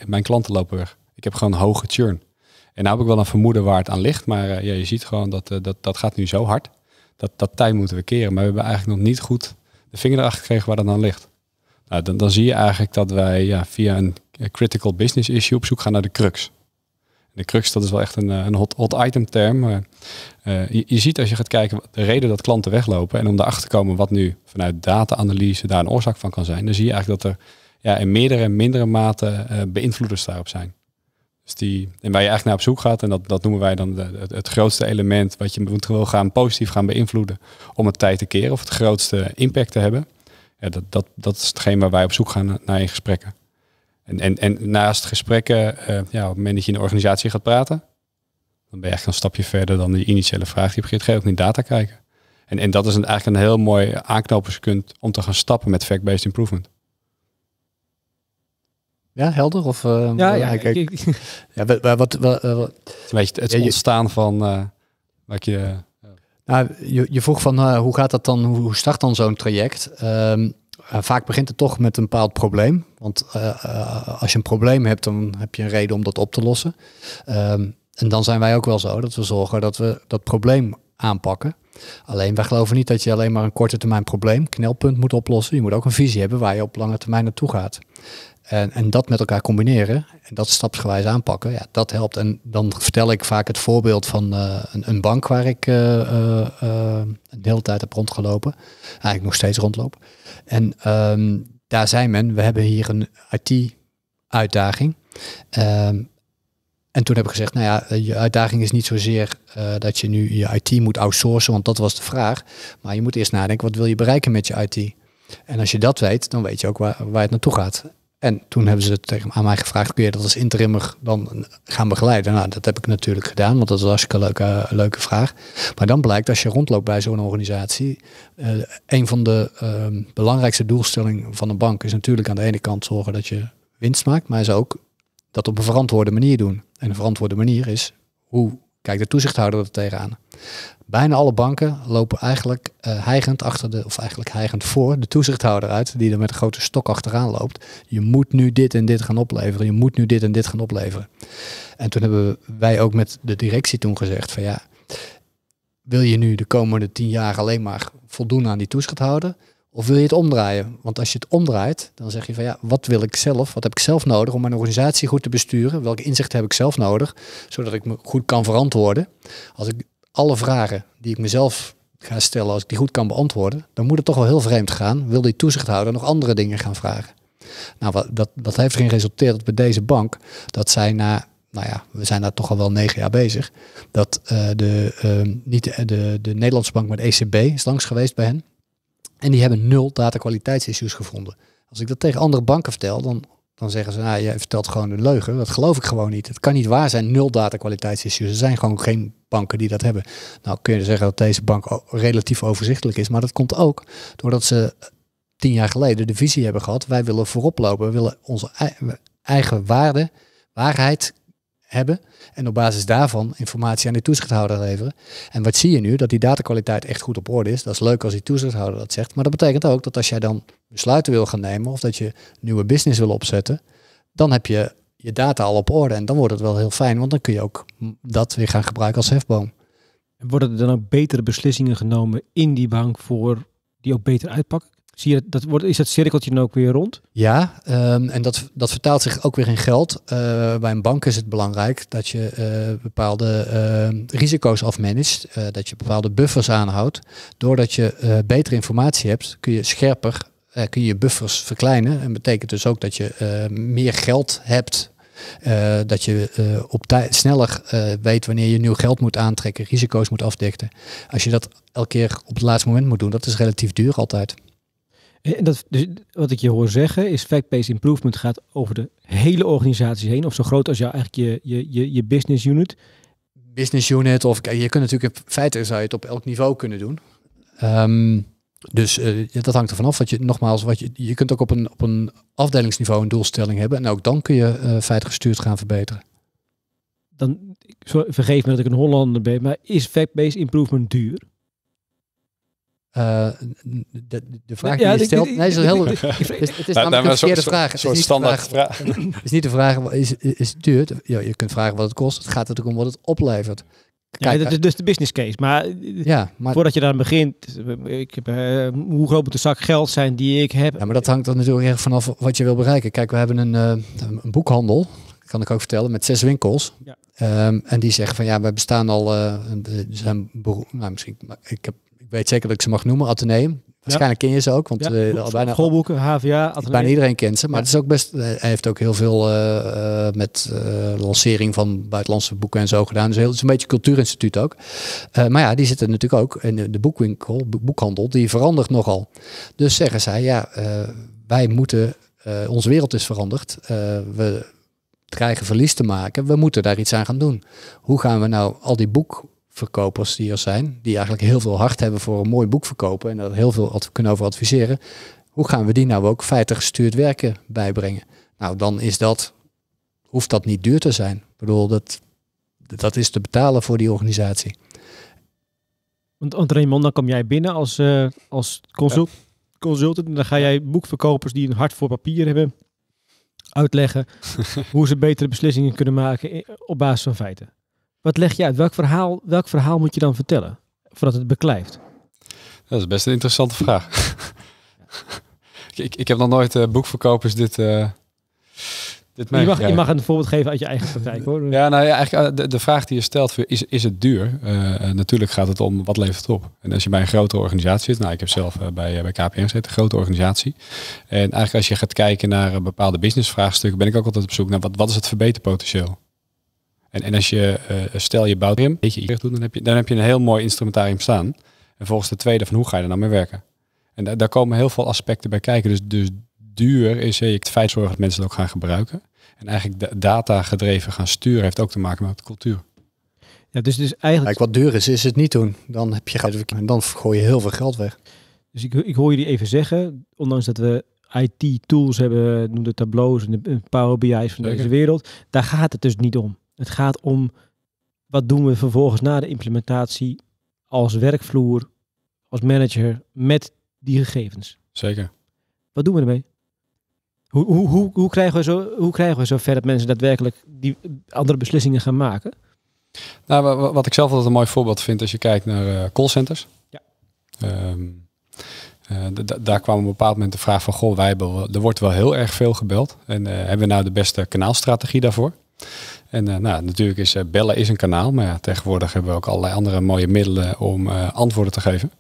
mijn klanten lopen weg. Ik heb gewoon hoge churn. En nou heb ik wel een vermoeden waar het aan ligt. Maar eh, ja, je ziet gewoon dat, eh, dat dat gaat nu zo hard. Dat, dat tijd moeten we keren. Maar we hebben eigenlijk nog niet goed de vinger erachter gekregen waar dat aan ligt. Nou, dan, dan zie je eigenlijk dat wij ja, via een eh, critical business issue op zoek gaan naar de crux. De crux, dat is wel echt een, een hot, hot item term. je, je, ziet als je gaat kijken de reden dat klanten weglopen en om erachter te komen wat nu vanuit data-analyse daar een oorzaak van kan zijn, dan zie je eigenlijk dat er ja, in meerdere en mindere mate beïnvloeders daarop zijn. Dus die, en waar je eigenlijk naar op zoek gaat, en dat, dat noemen wij dan de, het, grootste element wat je moet wil gaan positief gaan beïnvloeden om het tijd te keren of het grootste impact te hebben. dat, dat, dat is hetgeen waar wij op zoek gaan naar in gesprekken. En, en, en naast gesprekken, eh, ja, op het moment dat je in een organisatie gaat praten, dan ben je eigenlijk een stapje verder dan die initiële vraag. Die begint, ga je ook niet data kijken. En, en dat is eigenlijk een heel mooi aanknopingspunt om te gaan stappen met fact-based improvement. Ja, helder? Of, eh, ja, ja, eh, kijk, *laughs* ja, wat, wat, eh, wat, het, ontstaan van wat je... Nou, je, je vroeg van hoe gaat dat dan, hoe start dan zo'n traject? Ehm, vaak begint het toch met een bepaald probleem. Want als je een probleem hebt, dan heb je een reden om dat op te lossen. Ehm, en dan zijn wij ook wel zo dat we zorgen dat we dat probleem aanpakken. Alleen wij geloven niet dat je alleen maar een korte termijn probleem, knelpunt moet oplossen. Je moet ook een visie hebben waar je op lange termijn naartoe gaat. En, en dat met elkaar combineren en dat stapsgewijs aanpakken, ja, dat helpt. En dan vertel ik vaak het voorbeeld van eh, een, bank waar ik uh, uh, de hele tijd heb rondgelopen. Eigenlijk nog steeds rondlopen. En ehm, daar zei men, we hebben hier een IT-uitdaging. Ehm, en toen heb ik gezegd, nou ja, je uitdaging is niet zozeer dat je nu je IT moet outsourcen, want dat was de vraag. Maar je moet eerst nadenken, wat wil je bereiken met je IT? En als je dat weet, dan weet je ook waar, waar het naartoe gaat. En toen hebben ze tegen, aan mij gevraagd, kun je dat als interimmer dan gaan begeleiden? Nou, dat heb ik natuurlijk gedaan, want dat was een hartstikke leuke, eh, leuke vraag. Maar dan blijkt, als je rondloopt bij zo'n organisatie, eh, een van de ehm, belangrijkste doelstellingen van een bank is natuurlijk aan de ene kant zorgen dat je winst maakt, maar is ook dat op een verantwoorde manier doen. En een verantwoorde manier is, hoe Kijk de toezichthouder er tegenaan. Bijna alle banken lopen eigenlijk uh, eh, heigend achter de, of eigenlijk heigend voor de toezichthouder uit, die er met een grote stok achteraan loopt. Je moet nu dit en dit gaan opleveren. Je moet nu dit en dit gaan opleveren. En toen hebben wij ook met de directie toen gezegd van ja, wil je nu de komende tien jaar alleen maar voldoen aan die toezichthouder? Of wil je het omdraaien? Want als je het omdraait, dan zeg je van ja, wat wil ik zelf? Wat heb ik zelf nodig om mijn organisatie goed te besturen? Welke inzichten heb ik zelf nodig? Zodat ik me goed kan verantwoorden. Als ik alle vragen die ik mezelf ga stellen, als ik die goed kan beantwoorden, dan moet het toch wel heel vreemd gaan. Wil die toezichthouder nog andere dingen gaan vragen? Nou, dat, dat heeft erin geresulteerd bij deze bank dat zij na, nou ja, we zijn daar toch al wel negen jaar bezig, dat eh, de, ehm, niet de, de, Nederlandse bank, met de ECB is langs geweest bij hen. En die hebben nul datakwaliteitsissues gevonden. Als ik dat tegen andere banken vertel, dan, dan zeggen ze, nou, jij vertelt gewoon een leugen. Dat geloof ik gewoon niet. Het kan niet waar zijn, nul datakwaliteitsissues. Er zijn gewoon geen banken die dat hebben. Nou kun je dus zeggen dat deze bank relatief overzichtelijk is, maar dat komt ook doordat ze tien jaar geleden de visie hebben gehad, wij willen voorop lopen, we willen onze eigen waarde, waarheid hebben. En op basis daarvan informatie aan de toezichthouder leveren. En wat zie je nu? Dat die datakwaliteit echt goed op orde is. Dat is leuk als die toezichthouder dat zegt. Maar dat betekent ook dat als jij dan besluiten wil gaan nemen of dat je nieuwe business wil opzetten, dan heb je je data al op orde. En dan wordt het wel heel fijn, want dan kun je ook dat weer gaan gebruiken als hefboom. En worden er dan ook betere beslissingen genomen in die bank voor die ook beter uitpakken? Zie je, dat wordt, is dat cirkeltje dan ook weer rond? Ja, ehm, en dat, dat vertaalt zich ook weer in geld. Eh, bij een bank is het belangrijk dat je eh, bepaalde ehm, risico's afmanagt, eh, dat je bepaalde buffers aanhoudt. Doordat je betere informatie hebt, kun je scherper kun je, buffers verkleinen. En betekent dus ook dat je meer geld hebt dat je op sneller weet wanneer je nieuw geld moet aantrekken, risico's moet afdichten. Als je dat elke keer op het laatste moment moet doen, dat is relatief duur altijd. En dat, dus wat ik je hoor zeggen is fact-based improvement gaat over de hele organisatie heen. Of zo groot als jouw eigenlijk je, je, je, je business unit. Business unit of kijk, je kunt natuurlijk in feite zou je het op elk niveau kunnen doen. Ehm, dus eh, dat hangt er vanaf. Wat je, nogmaals, wat je, je kunt ook op een, op een afdelingsniveau een doelstelling hebben. En ook dan kun je uh, eh, feitgestuurd gaan verbeteren. Dan, sorry, vergeef me dat ik een Hollander ben, maar is fact-based improvement duur? Uh, de, de, vraag die je stelt, nee, is heel, het is, het is nou, nou, een verkeerde vraag. Soort, het is vraag. *laughs* Het is niet de vraag, is, is het duur? Ja, je kunt vragen wat het kost. Het gaat natuurlijk om wat het oplevert. Kijk, ja, dat eh, is dus de business case. Maar, eh, ja, maar voordat je daar begint, ik heb, hoe groot moet de zak geld zijn die ik heb? Ja, maar dat hangt dan natuurlijk erg vanaf wat je wil bereiken. Kijk, we hebben een, een boekhandel, kan ik ook vertellen, met zes winkels. Ehm, en die zeggen van ja, we bestaan al, uh, zijn nou, misschien, ik heb weet zeker dat ik ze mag noemen, Atheneum. Waarschijnlijk ken je ze ook, want ja. Eh, al bijna, schoolboeken, HVA, Bijna iedereen kent ze, maar het is ook best, eh, hij heeft ook heel veel eh, met lancering van buitenlandse boeken en zo gedaan. Dus heel, het is een beetje cultuurinstituut ook. maar ja, die zitten natuurlijk ook in de boekwinkel, boekhandel, die verandert nogal. Dus zeggen zij, ja, wij moeten, onze wereld is veranderd. we krijgen verlies te maken. We moeten daar iets aan gaan doen. Hoe gaan we nou al die boek verkopers die er zijn, die eigenlijk heel veel hart hebben voor een mooi boek verkopen en daar heel veel kunnen over adviseren. Hoe gaan we die nou ook feitelijk gestuurd werken bijbrengen? Nou, dan is dat, hoeft dat niet duur te zijn. Ik bedoel, dat, dat is te betalen voor die organisatie. Want, want Raymond, dan kom jij binnen als, eh, als consultant en dan ga jij boekverkopers die een hart voor papier hebben uitleggen *laughs* hoe ze betere beslissingen kunnen maken op basis van feiten. Wat leg je uit? Welk verhaal, welk verhaal moet je dan vertellen voordat het beklijft? Dat is best een interessante vraag. *laughs* ik, ik heb nog nooit eh, boekverkopers dit. Eh, dit je, mag, je mag een voorbeeld geven uit je eigen praktijk hoor. Ja, nou ja, eigenlijk eh, de, de vraag die je stelt, is, is het duur? natuurlijk gaat het om wat levert het op. En als je bij een grote organisatie zit, nou ik heb zelf bij, bij KPN gezeten, een grote organisatie. En eigenlijk als je gaat kijken naar een bepaalde businessvraagstukken, ben ik ook altijd op zoek naar wat, wat is het verbeterpotentieel? En, en als je, uh, stel je bouwt een beetje terug doet, dan heb, je, dan heb je een heel mooi instrumentarium staan. En volgens de tweede van hoe ga je er nou mee werken? En daar komen heel veel aspecten bij kijken. Dus, dus duur is eh, het feit zorgen dat mensen het ook gaan gebruiken. En eigenlijk data gedreven gaan sturen heeft ook te maken met cultuur. Ja, dus, dus eigenlijk... wat duur is, is het niet doen. Dan heb je en dan gooi je heel veel geld weg. Dus ik, ik hoor jullie even zeggen, ondanks dat we IT-tools hebben, noem de tableaus en de eh, Power BI's van Zeker. deze wereld, daar gaat het dus niet om. Het gaat om wat doen we vervolgens na de implementatie als werkvloer, als manager met die gegevens. Zeker. Wat doen we ermee? Hoe, hoe, hoe, hoe, krijgen, we zo, hoe krijgen we zover dat mensen daadwerkelijk die andere beslissingen gaan maken? Nou, wat ik zelf altijd een mooi voorbeeld vind als je kijkt naar eh, callcenters. Ja. Ehm, eh, daar kwam op een bepaald moment de vraag van, goh, wij hebben, er wordt wel heel erg veel gebeld. En eh, hebben we nou de beste kanaalstrategie daarvoor? En eh, nou, natuurlijk is eh, bellen is een kanaal, maar ja, tegenwoordig hebben we ook allerlei andere mooie middelen om eh, antwoorden te geven.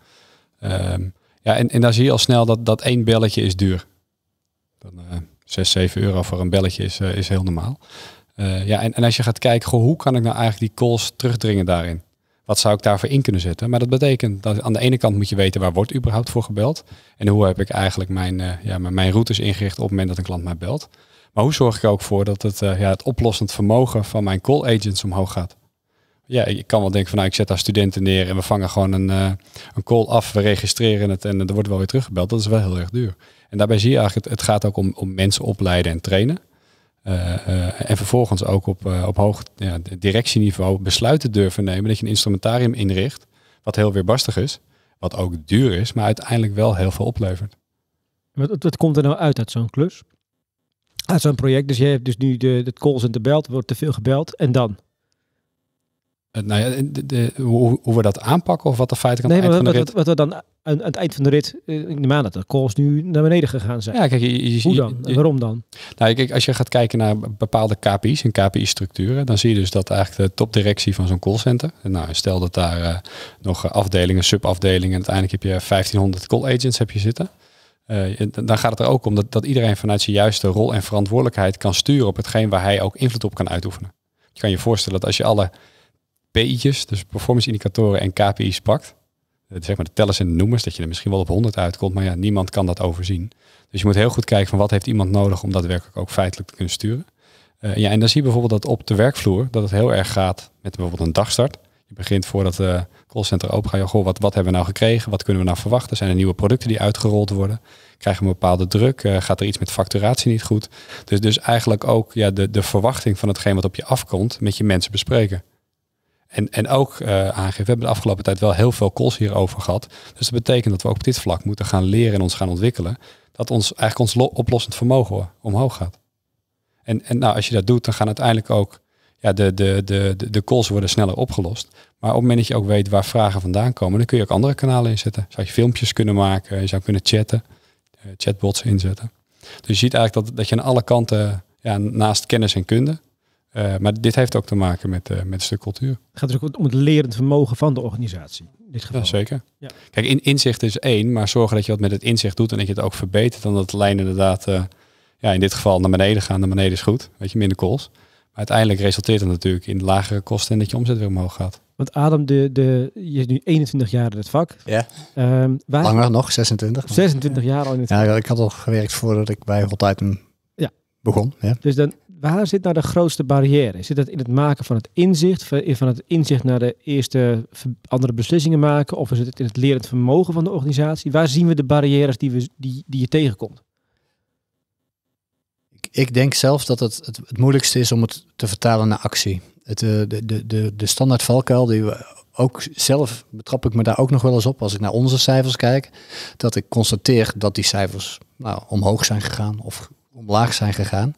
Ehm, ja, en, en dan zie je al snel dat, dat één belletje is duur. Dan, 6, 7 euro voor een belletje is, is heel normaal. ja, en, en als je gaat kijken, hoe kan ik nou eigenlijk die calls terugdringen daarin? Wat zou ik daarvoor in kunnen zetten? Maar dat betekent dat aan de ene kant moet je weten waar wordt überhaupt voor gebeld. En hoe heb ik eigenlijk mijn, ja, mijn routes ingericht op het moment dat een klant mij belt. Maar hoe zorg ik er ook voor dat het, eh, ja, het oplossend vermogen van mijn call agents omhoog gaat? Ja, ik kan wel denken van nou, ik zet daar studenten neer en we vangen gewoon een, eh, een call af, we registreren het en er wordt wel weer teruggebeld. Dat is wel heel erg duur. En daarbij zie je eigenlijk, het, gaat ook om, om mensen opleiden en trainen. Eh, en vervolgens ook op, op hoog ja, directieniveau besluiten durven nemen. Dat je een instrumentarium inricht, wat heel weerbarstig is, wat ook duur is, maar uiteindelijk wel heel veel oplevert. wat komt er nou uit uit zo'n klus? aan ah, zo'n project. Dus je hebt dus nu de, het callcenter belt, wordt te veel gebeld. En dan? Eh, nou ja, de, hoe, hoe, we dat aanpakken of wat de feiten aan nee, maar wat, Wat, wat, we dan aan, het eind van de rit, eh, in de maand dat de calls nu naar beneden gegaan zijn. Ja, kijk, je, hoe dan? waarom dan? Nou, kijk, als je gaat kijken naar bepaalde KPI's en KPI-structuren, dan zie je dus dat eigenlijk de topdirectie van zo'n callcenter, nou, stel dat daar eh, nog afdelingen, subafdelingen, en uiteindelijk heb je 1500 call agents heb je zitten. Eh, dan gaat het er ook om dat, dat iedereen vanuit zijn juiste rol en verantwoordelijkheid kan sturen op hetgeen waar hij ook invloed op kan uitoefenen. Je kan je voorstellen dat als je alle PI'tjes, dus performance indicatoren en KPI's pakt, eh, zeg maar de tellers en de noemers, dat je er misschien wel op 100 uitkomt, maar ja, niemand kan dat overzien. Dus je moet heel goed kijken van wat heeft iemand nodig om dat ook feitelijk te kunnen sturen. Eh, ja, en dan zie je bijvoorbeeld dat op de werkvloer dat het heel erg gaat met bijvoorbeeld een dagstart. Je begint voordat uh, callcenter open gaan. Ja, goh, wat, wat hebben we nou gekregen? Wat kunnen we nou verwachten? Zijn er nieuwe producten die uitgerold worden? Krijgen we een bepaalde druk? Eh, gaat er iets met facturatie niet goed? Dus, dus eigenlijk ook ja, de, de verwachting van hetgeen wat op je afkomt met je mensen bespreken. En, en ook eh, aangeven, we hebben de afgelopen tijd wel heel veel calls hierover gehad. Dus dat betekent dat we ook op dit vlak moeten gaan leren en ons gaan ontwikkelen. Dat ons eigenlijk ons oplossend vermogen omhoog gaat. En, en nou, als je dat doet, dan gaan uiteindelijk ook ja, de, de, de, de calls worden sneller opgelost. Maar op het moment dat je ook weet waar vragen vandaan komen, dan kun je ook andere kanalen inzetten. Zou je filmpjes kunnen maken, je zou kunnen chatten, eh, chatbots inzetten. Dus je ziet eigenlijk dat, dat je aan alle kanten, ja, naast kennis en kunde, eh, maar dit heeft ook te maken met, uh, met een stuk cultuur. Het gaat dus ook om het lerend vermogen van de organisatie. In dit geval. Ja, zeker. Ja. Kijk, in, inzicht is één, maar zorgen dat je wat met het inzicht doet en dat je het ook verbetert. Dan dat de lijn inderdaad, ja, in dit geval naar beneden gaan, naar beneden is goed. Weet je, minder calls uiteindelijk resulteert dat natuurlijk in lagere kosten en dat je omzet weer omhoog gaat. Want Adam, de, de, je zit nu 21 jaar in het vak. Ja. Um, Langer nog, 26. 26 jaar al in het vak. Ja, ik had al gewerkt voordat ik bij Hot ja. begon. Ja. Dus dan, waar zit nou de grootste barrière? Zit dat in het maken van het inzicht, van het inzicht naar de eerste andere beslissingen maken? Of is het in het lerend vermogen van de organisatie? Waar zien we de barrières die, we, die, die je tegenkomt? ik denk zelf dat het, het, het moeilijkste is om het te vertalen naar actie. Het, eh, de, de, de, de standaard valkuil die we ook zelf betrap ik me daar ook nog wel eens op als ik naar onze cijfers kijk. Dat ik constateer dat die cijfers nou, omhoog zijn gegaan of omlaag zijn gegaan.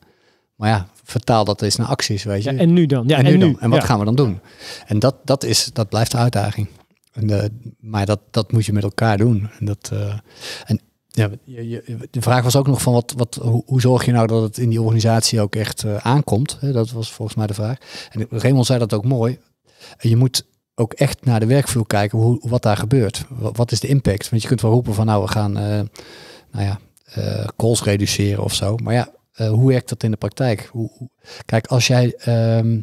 Maar ja, vertaal dat eens naar acties, weet je. Ja, en nu dan? Ja, en, nu, en dan? En wat gaan we dan doen? En dat, dat, is, dat blijft de uitdaging. En eh, maar dat, dat moet je met elkaar doen. En, dat, eh, en ja, de vraag was ook nog van wat, wat, hoe, zorg je nou dat het in die organisatie ook echt eh, aankomt? Dat was volgens mij de vraag. En Raymond zei dat ook mooi. Je moet ook echt naar de werkvloer kijken hoe, wat daar gebeurt. Wat, is de impact? Want je kunt wel roepen van nou we gaan eh, nou ja, eh, calls reduceren of zo. Maar ja, hoe werkt dat in de praktijk? Hoe, Kijk, als jij, ehm,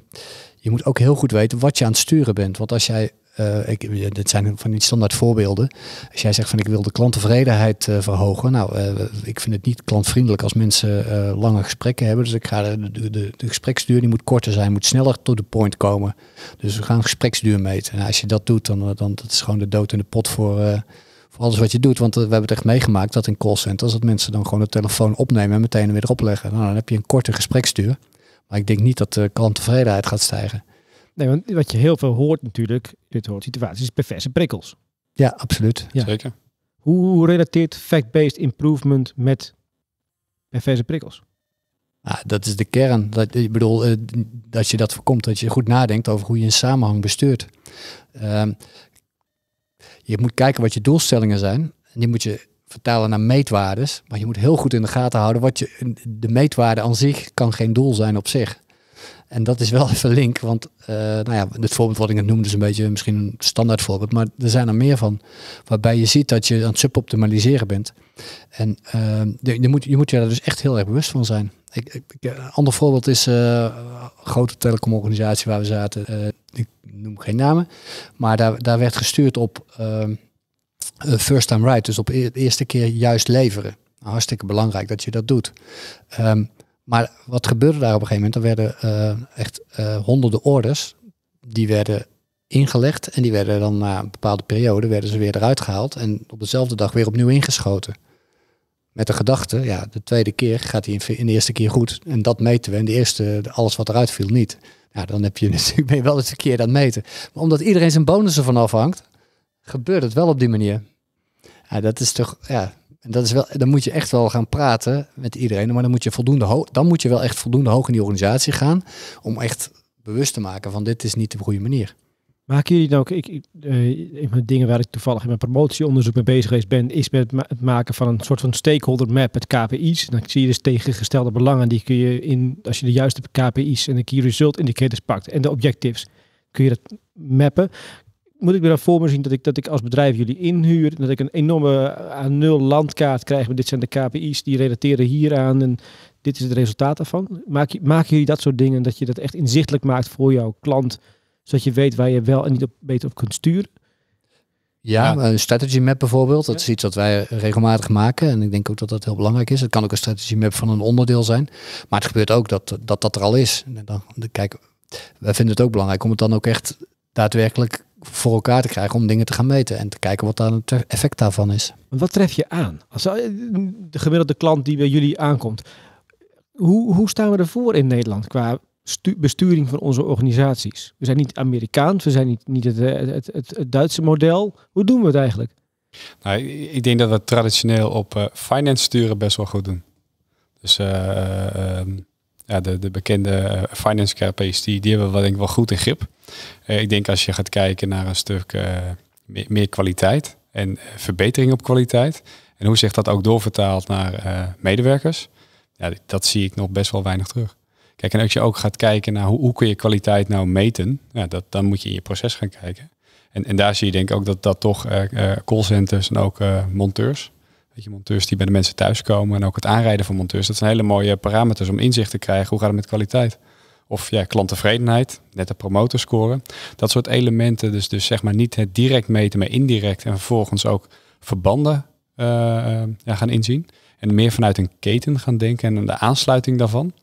je moet ook heel goed weten wat je aan het sturen bent. Want als jij uh, dit zijn van die standaard voorbeelden. Als jij zegt van ik wil de klanttevredenheid uh, verhogen. Nou, eh, ik vind het niet klantvriendelijk als mensen lange gesprekken hebben. Dus ik ga de, de, gespreksduur die moet korter zijn, moet sneller tot de point komen. Dus we gaan gespreksduur meten. En nou, als je dat doet, dan, dan dat is gewoon de dood in de pot voor voor alles wat je doet. Want we hebben het echt meegemaakt dat in callcenters dat mensen dan gewoon de telefoon opnemen en meteen weer opleggen. Nou, dan heb je een korte gespreksduur. Maar ik denk niet dat de klanttevredenheid gaat stijgen. Nee, wat je heel veel hoort natuurlijk, dit hoort situaties, perverse prikkels. Ja, absoluut. Ja. Zeker. Hoe relateert fact-based improvement met perverse prikkels? Ah, dat is de kern. Dat, ik bedoel, eh, dat je dat voorkomt, dat je goed nadenkt over hoe je een samenhang bestuurt. Ehm, je moet kijken wat je doelstellingen zijn. En die moet je vertalen naar meetwaardes. Maar je moet heel goed in de gaten houden wat je. De meetwaarde aan zich kan geen doel zijn op zich. En dat is wel *laughs* even link, want eh, nou ja, het voorbeeld wat ik het noemde is een beetje misschien een standaard voorbeeld, maar er zijn er meer van. Waarbij je ziet dat je aan het suboptimaliseren bent. En eh, je, moet, je moet je daar dus echt heel erg bewust van zijn. Ik, ik, eh, een ander voorbeeld is uh, een grote telecomorganisatie waar we zaten. ik noem geen namen, maar daar, daar werd gestuurd op first time right, dus op de eerste keer juist leveren. hartstikke belangrijk dat je dat doet. Ehm, maar wat gebeurde daar op een gegeven moment? Er werden eh, echt eh, honderden orders. Die werden ingelegd en die werden dan na een bepaalde periode werden ze weer eruit gehaald en op dezelfde dag weer opnieuw ingeschoten. Met de gedachte, ja, de tweede keer gaat hij in de eerste keer goed en dat meten we en de eerste, alles wat eruit viel niet. Ja, dan heb je *laughs* natuurlijk ben wel eens een keer dat meten. Maar omdat iedereen zijn bonus ervan afhangt, gebeurt het wel op die manier. Ja, dat is toch, ja, en dat is wel, dan moet je echt wel gaan praten met iedereen. Maar dan moet je, voldoende dan moet je wel echt voldoende hoog in die organisatie gaan. Om echt bewust te maken van dit is niet de goede manier. Maken jullie dan ook, ik, ik, eh, een van de dingen waar ik toevallig in mijn promotieonderzoek mee bezig geweest ben, is met het maken van een soort van stakeholder map met KPI's. dan zie je dus tegengestelde belangen, die kun je in, als je de juiste KPI's en de key result indicators pakt en de objectives, kun je dat mappen moet ik me voor me zien dat ik, dat ik als bedrijf jullie inhuur. Dat ik een enorme aan eh, nul landkaart krijg. Maar dit zijn de KPI's die relateren hieraan. En dit is het resultaat daarvan. Maak, maken jullie dat soort dingen dat je dat echt inzichtelijk maakt voor jouw klant. Zodat je weet waar je wel en niet op, beter op kunt sturen. Ja, een strategy map bijvoorbeeld. Dat is iets wat wij eh, regelmatig maken. En ik denk ook dat dat heel belangrijk is. Het kan ook een strategy map van een onderdeel zijn. Maar het gebeurt ook dat dat, dat er al is. En dan, kijk, wij vinden het ook belangrijk om het dan ook echt daadwerkelijk voor elkaar te krijgen om dingen te gaan meten en te kijken wat dan het effect daarvan is. Wat tref je aan? Als eh, de gemiddelde klant die bij jullie aankomt, hoe, hoe staan we ervoor in Nederland qua besturing van onze organisaties? We zijn niet Amerikaans, we zijn niet, niet eh, het, het, het, Duitse model. Hoe doen we het eigenlijk? Nou, ik denk dat we traditioneel op eh, finance sturen best wel goed doen. Dus ehm, ja, de, de bekende eh, finance KP's, die, die hebben we denk ik wel goed in grip. Eh, ik denk als je gaat kijken naar een stuk eh, meer, meer, kwaliteit en verbetering op kwaliteit. En hoe zich dat ook doorvertaalt naar medewerkers. Ja, dat zie ik nog best wel weinig terug. Kijk, en als je ook gaat kijken naar hoe, hoe kun je kwaliteit nou meten, ja, dat, dan moet je in je proces gaan kijken. En, en daar zie je denk ik ook dat, dat toch callcenters en ook monteurs monteurs die bij de mensen thuiskomen en ook het aanrijden van monteurs, dat zijn hele mooie parameters om inzicht te krijgen. Hoe gaat het met kwaliteit? Of ja, klanttevredenheid, net de promotorscore. Dat soort elementen, dus, dus zeg maar niet het direct meten, maar indirect en vervolgens ook verbanden eh, eh, ja, gaan inzien. En meer vanuit een keten gaan denken en de aansluiting daarvan.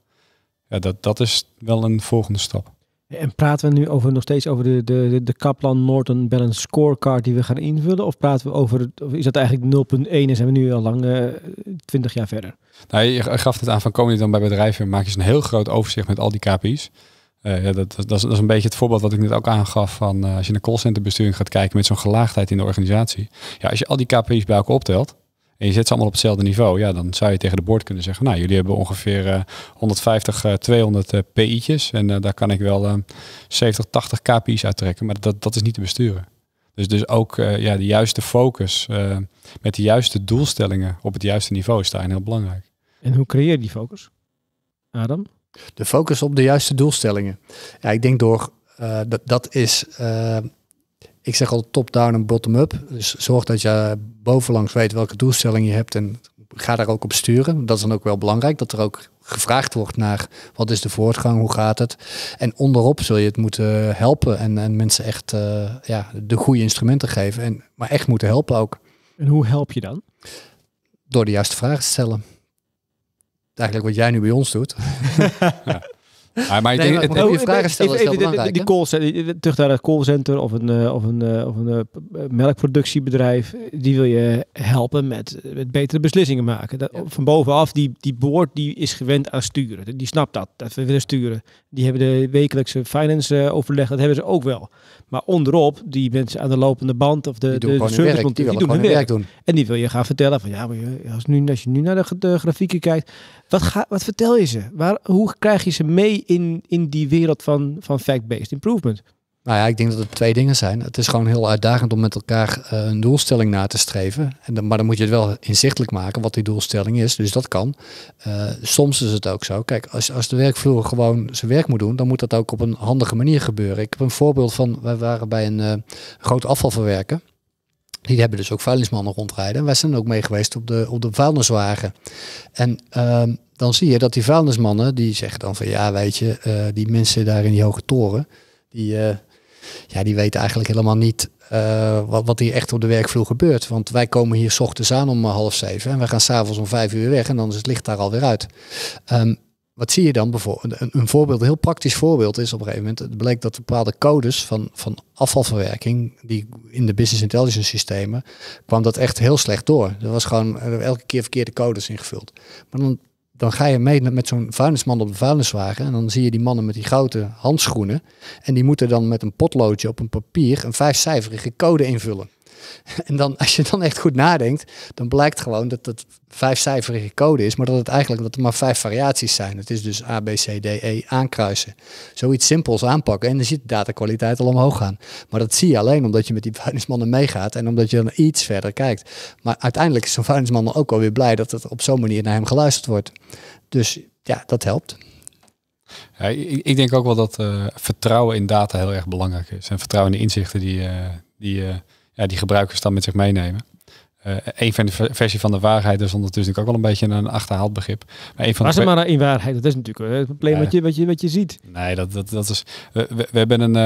Ja, dat, dat is wel een volgende stap. En praten we nu over, nog steeds over de, de, de Kaplan Norton Balance Scorecard die we gaan invullen? Of praten we over, of is dat eigenlijk 0.1 en zijn we nu al lang uh, eh, 20 jaar verder? Nou, je gaf het aan van komen je dan bij bedrijven en maak je een heel groot overzicht met al die KPI's. Eh, ja, dat, dat, is, dat, is, een beetje het voorbeeld wat ik net ook aangaf van uh, als je naar callcenterbesturing gaat kijken met zo'n gelaagdheid in de organisatie. Ja, als je al die KPI's bij elkaar optelt, en je zet ze allemaal op hetzelfde niveau, ja, dan zou je tegen de board kunnen zeggen, nou, jullie hebben ongeveer 150, 200 uh, PI'tjes en eh, daar kan ik wel 70, 80 KPI's uittrekken, maar dat, dat is niet te besturen. Dus, dus ook eh, ja, de juiste focus eh, met de juiste doelstellingen op het juiste niveau is heel belangrijk. En hoe creëer je die focus, Adam? De focus op de juiste doelstellingen. Ja, ik denk door, dat, dat is ik zeg al top-down en bottom-up. Dus zorg dat je bovenlangs weet welke doelstelling je hebt en ga daar ook op sturen. Dat is dan ook wel belangrijk, dat er ook gevraagd wordt naar wat is de voortgang, hoe gaat het. En onderop zul je het moeten helpen en, en mensen echt eh, ja, de goede instrumenten geven, en, maar echt moeten helpen ook. En hoe help je dan? Door de juiste vragen te stellen. Eigenlijk wat jij nu bij ons doet. *laughs* *laughs* ja ja ah, maar het, je vragen stellen even, even, is belangrijk. Die, eh, die, call, callcenter of een, eh, of een, eh, of een melkproductiebedrijf, die wil je helpen met, met betere beslissingen maken. Dat, Van bovenaf, die, die boord die is gewend aan sturen. Die snapt dat, dat we willen sturen. Die hebben de wekelijkse finance overleg, dat hebben ze ook wel. Maar onderop, die mensen aan de lopende band of de, de, service, die, die doen hun werk. doen. En die wil je gaan vertellen van ja, maar als, nu, als je nu naar de, grafieken kijkt, wat, ga, wat vertel je ze? Waar, hoe krijg je ze mee in, in die wereld van, van fact-based improvement? Nou ja, ik denk dat het twee dingen zijn. Het is gewoon heel uitdagend om met elkaar eh, een doelstelling na te streven. En dan, maar dan moet je het wel inzichtelijk maken wat die doelstelling is. Dus dat kan. Eh, soms is het ook zo. Kijk, als, als de werkvloer gewoon zijn werk moet doen, dan moet dat ook op een handige manier gebeuren. Ik heb een voorbeeld van, wij waren bij een uh, groot afvalverwerker. Die hebben dus ook vuilnismannen rondrijden. Wij zijn ook mee geweest op de, op de vuilniswagen. En ehm, dan zie je dat die vuilnismannen, die zeggen dan van ja, weet je, eh, die mensen daar in die hoge toren, die, eh, ja, die weten eigenlijk helemaal niet eh, wat, wat hier echt op de werkvloer gebeurt. Want wij komen hier s ochtends aan om half zeven en we gaan s'avonds om vijf uur weg en dan is het licht daar alweer uit. Um, wat zie je dan bijvoorbeeld? Een voorbeeld, een heel praktisch voorbeeld is op een gegeven moment, het bleek dat bepaalde codes van, van afvalverwerking, die in de business intelligence systemen, kwam dat echt heel slecht door. Er was gewoon elke keer verkeerde codes ingevuld. Maar dan, dan ga je mee met zo'n vuilnisman op de vuilniswagen en dan zie je die mannen met die grote handschoenen en die moeten dan met een potloodje op een papier een vijfcijferige code invullen. En dan, als je dan echt goed nadenkt, dan blijkt gewoon dat dat vijfcijferige code is, maar dat het eigenlijk dat er maar vijf variaties zijn. Het is dus A, B, C, D, E aankruisen. Zoiets simpels aanpakken en dan ziet de datakwaliteit al omhoog gaan. Maar dat zie je alleen omdat je met die vuilnismannen meegaat en omdat je dan iets verder kijkt. Maar uiteindelijk is zo'n vuilnisman ook ook alweer blij dat het op zo'n manier naar hem geluisterd wordt. Dus ja, dat helpt. Ja, ik, denk ook wel dat eh, vertrouwen in data heel erg belangrijk is. En vertrouwen in de inzichten die, eh, die eh, ja, die gebruikers dan met zich meenemen. Eh, een van de versie van de waarheid is ondertussen ook wel een beetje een achterhaald begrip. Maar een van Was de... maar nou, in waarheid, dat is natuurlijk het probleem wat, je, wat, je, wat je ziet. Nee, dat, dat, dat is. We, hebben een,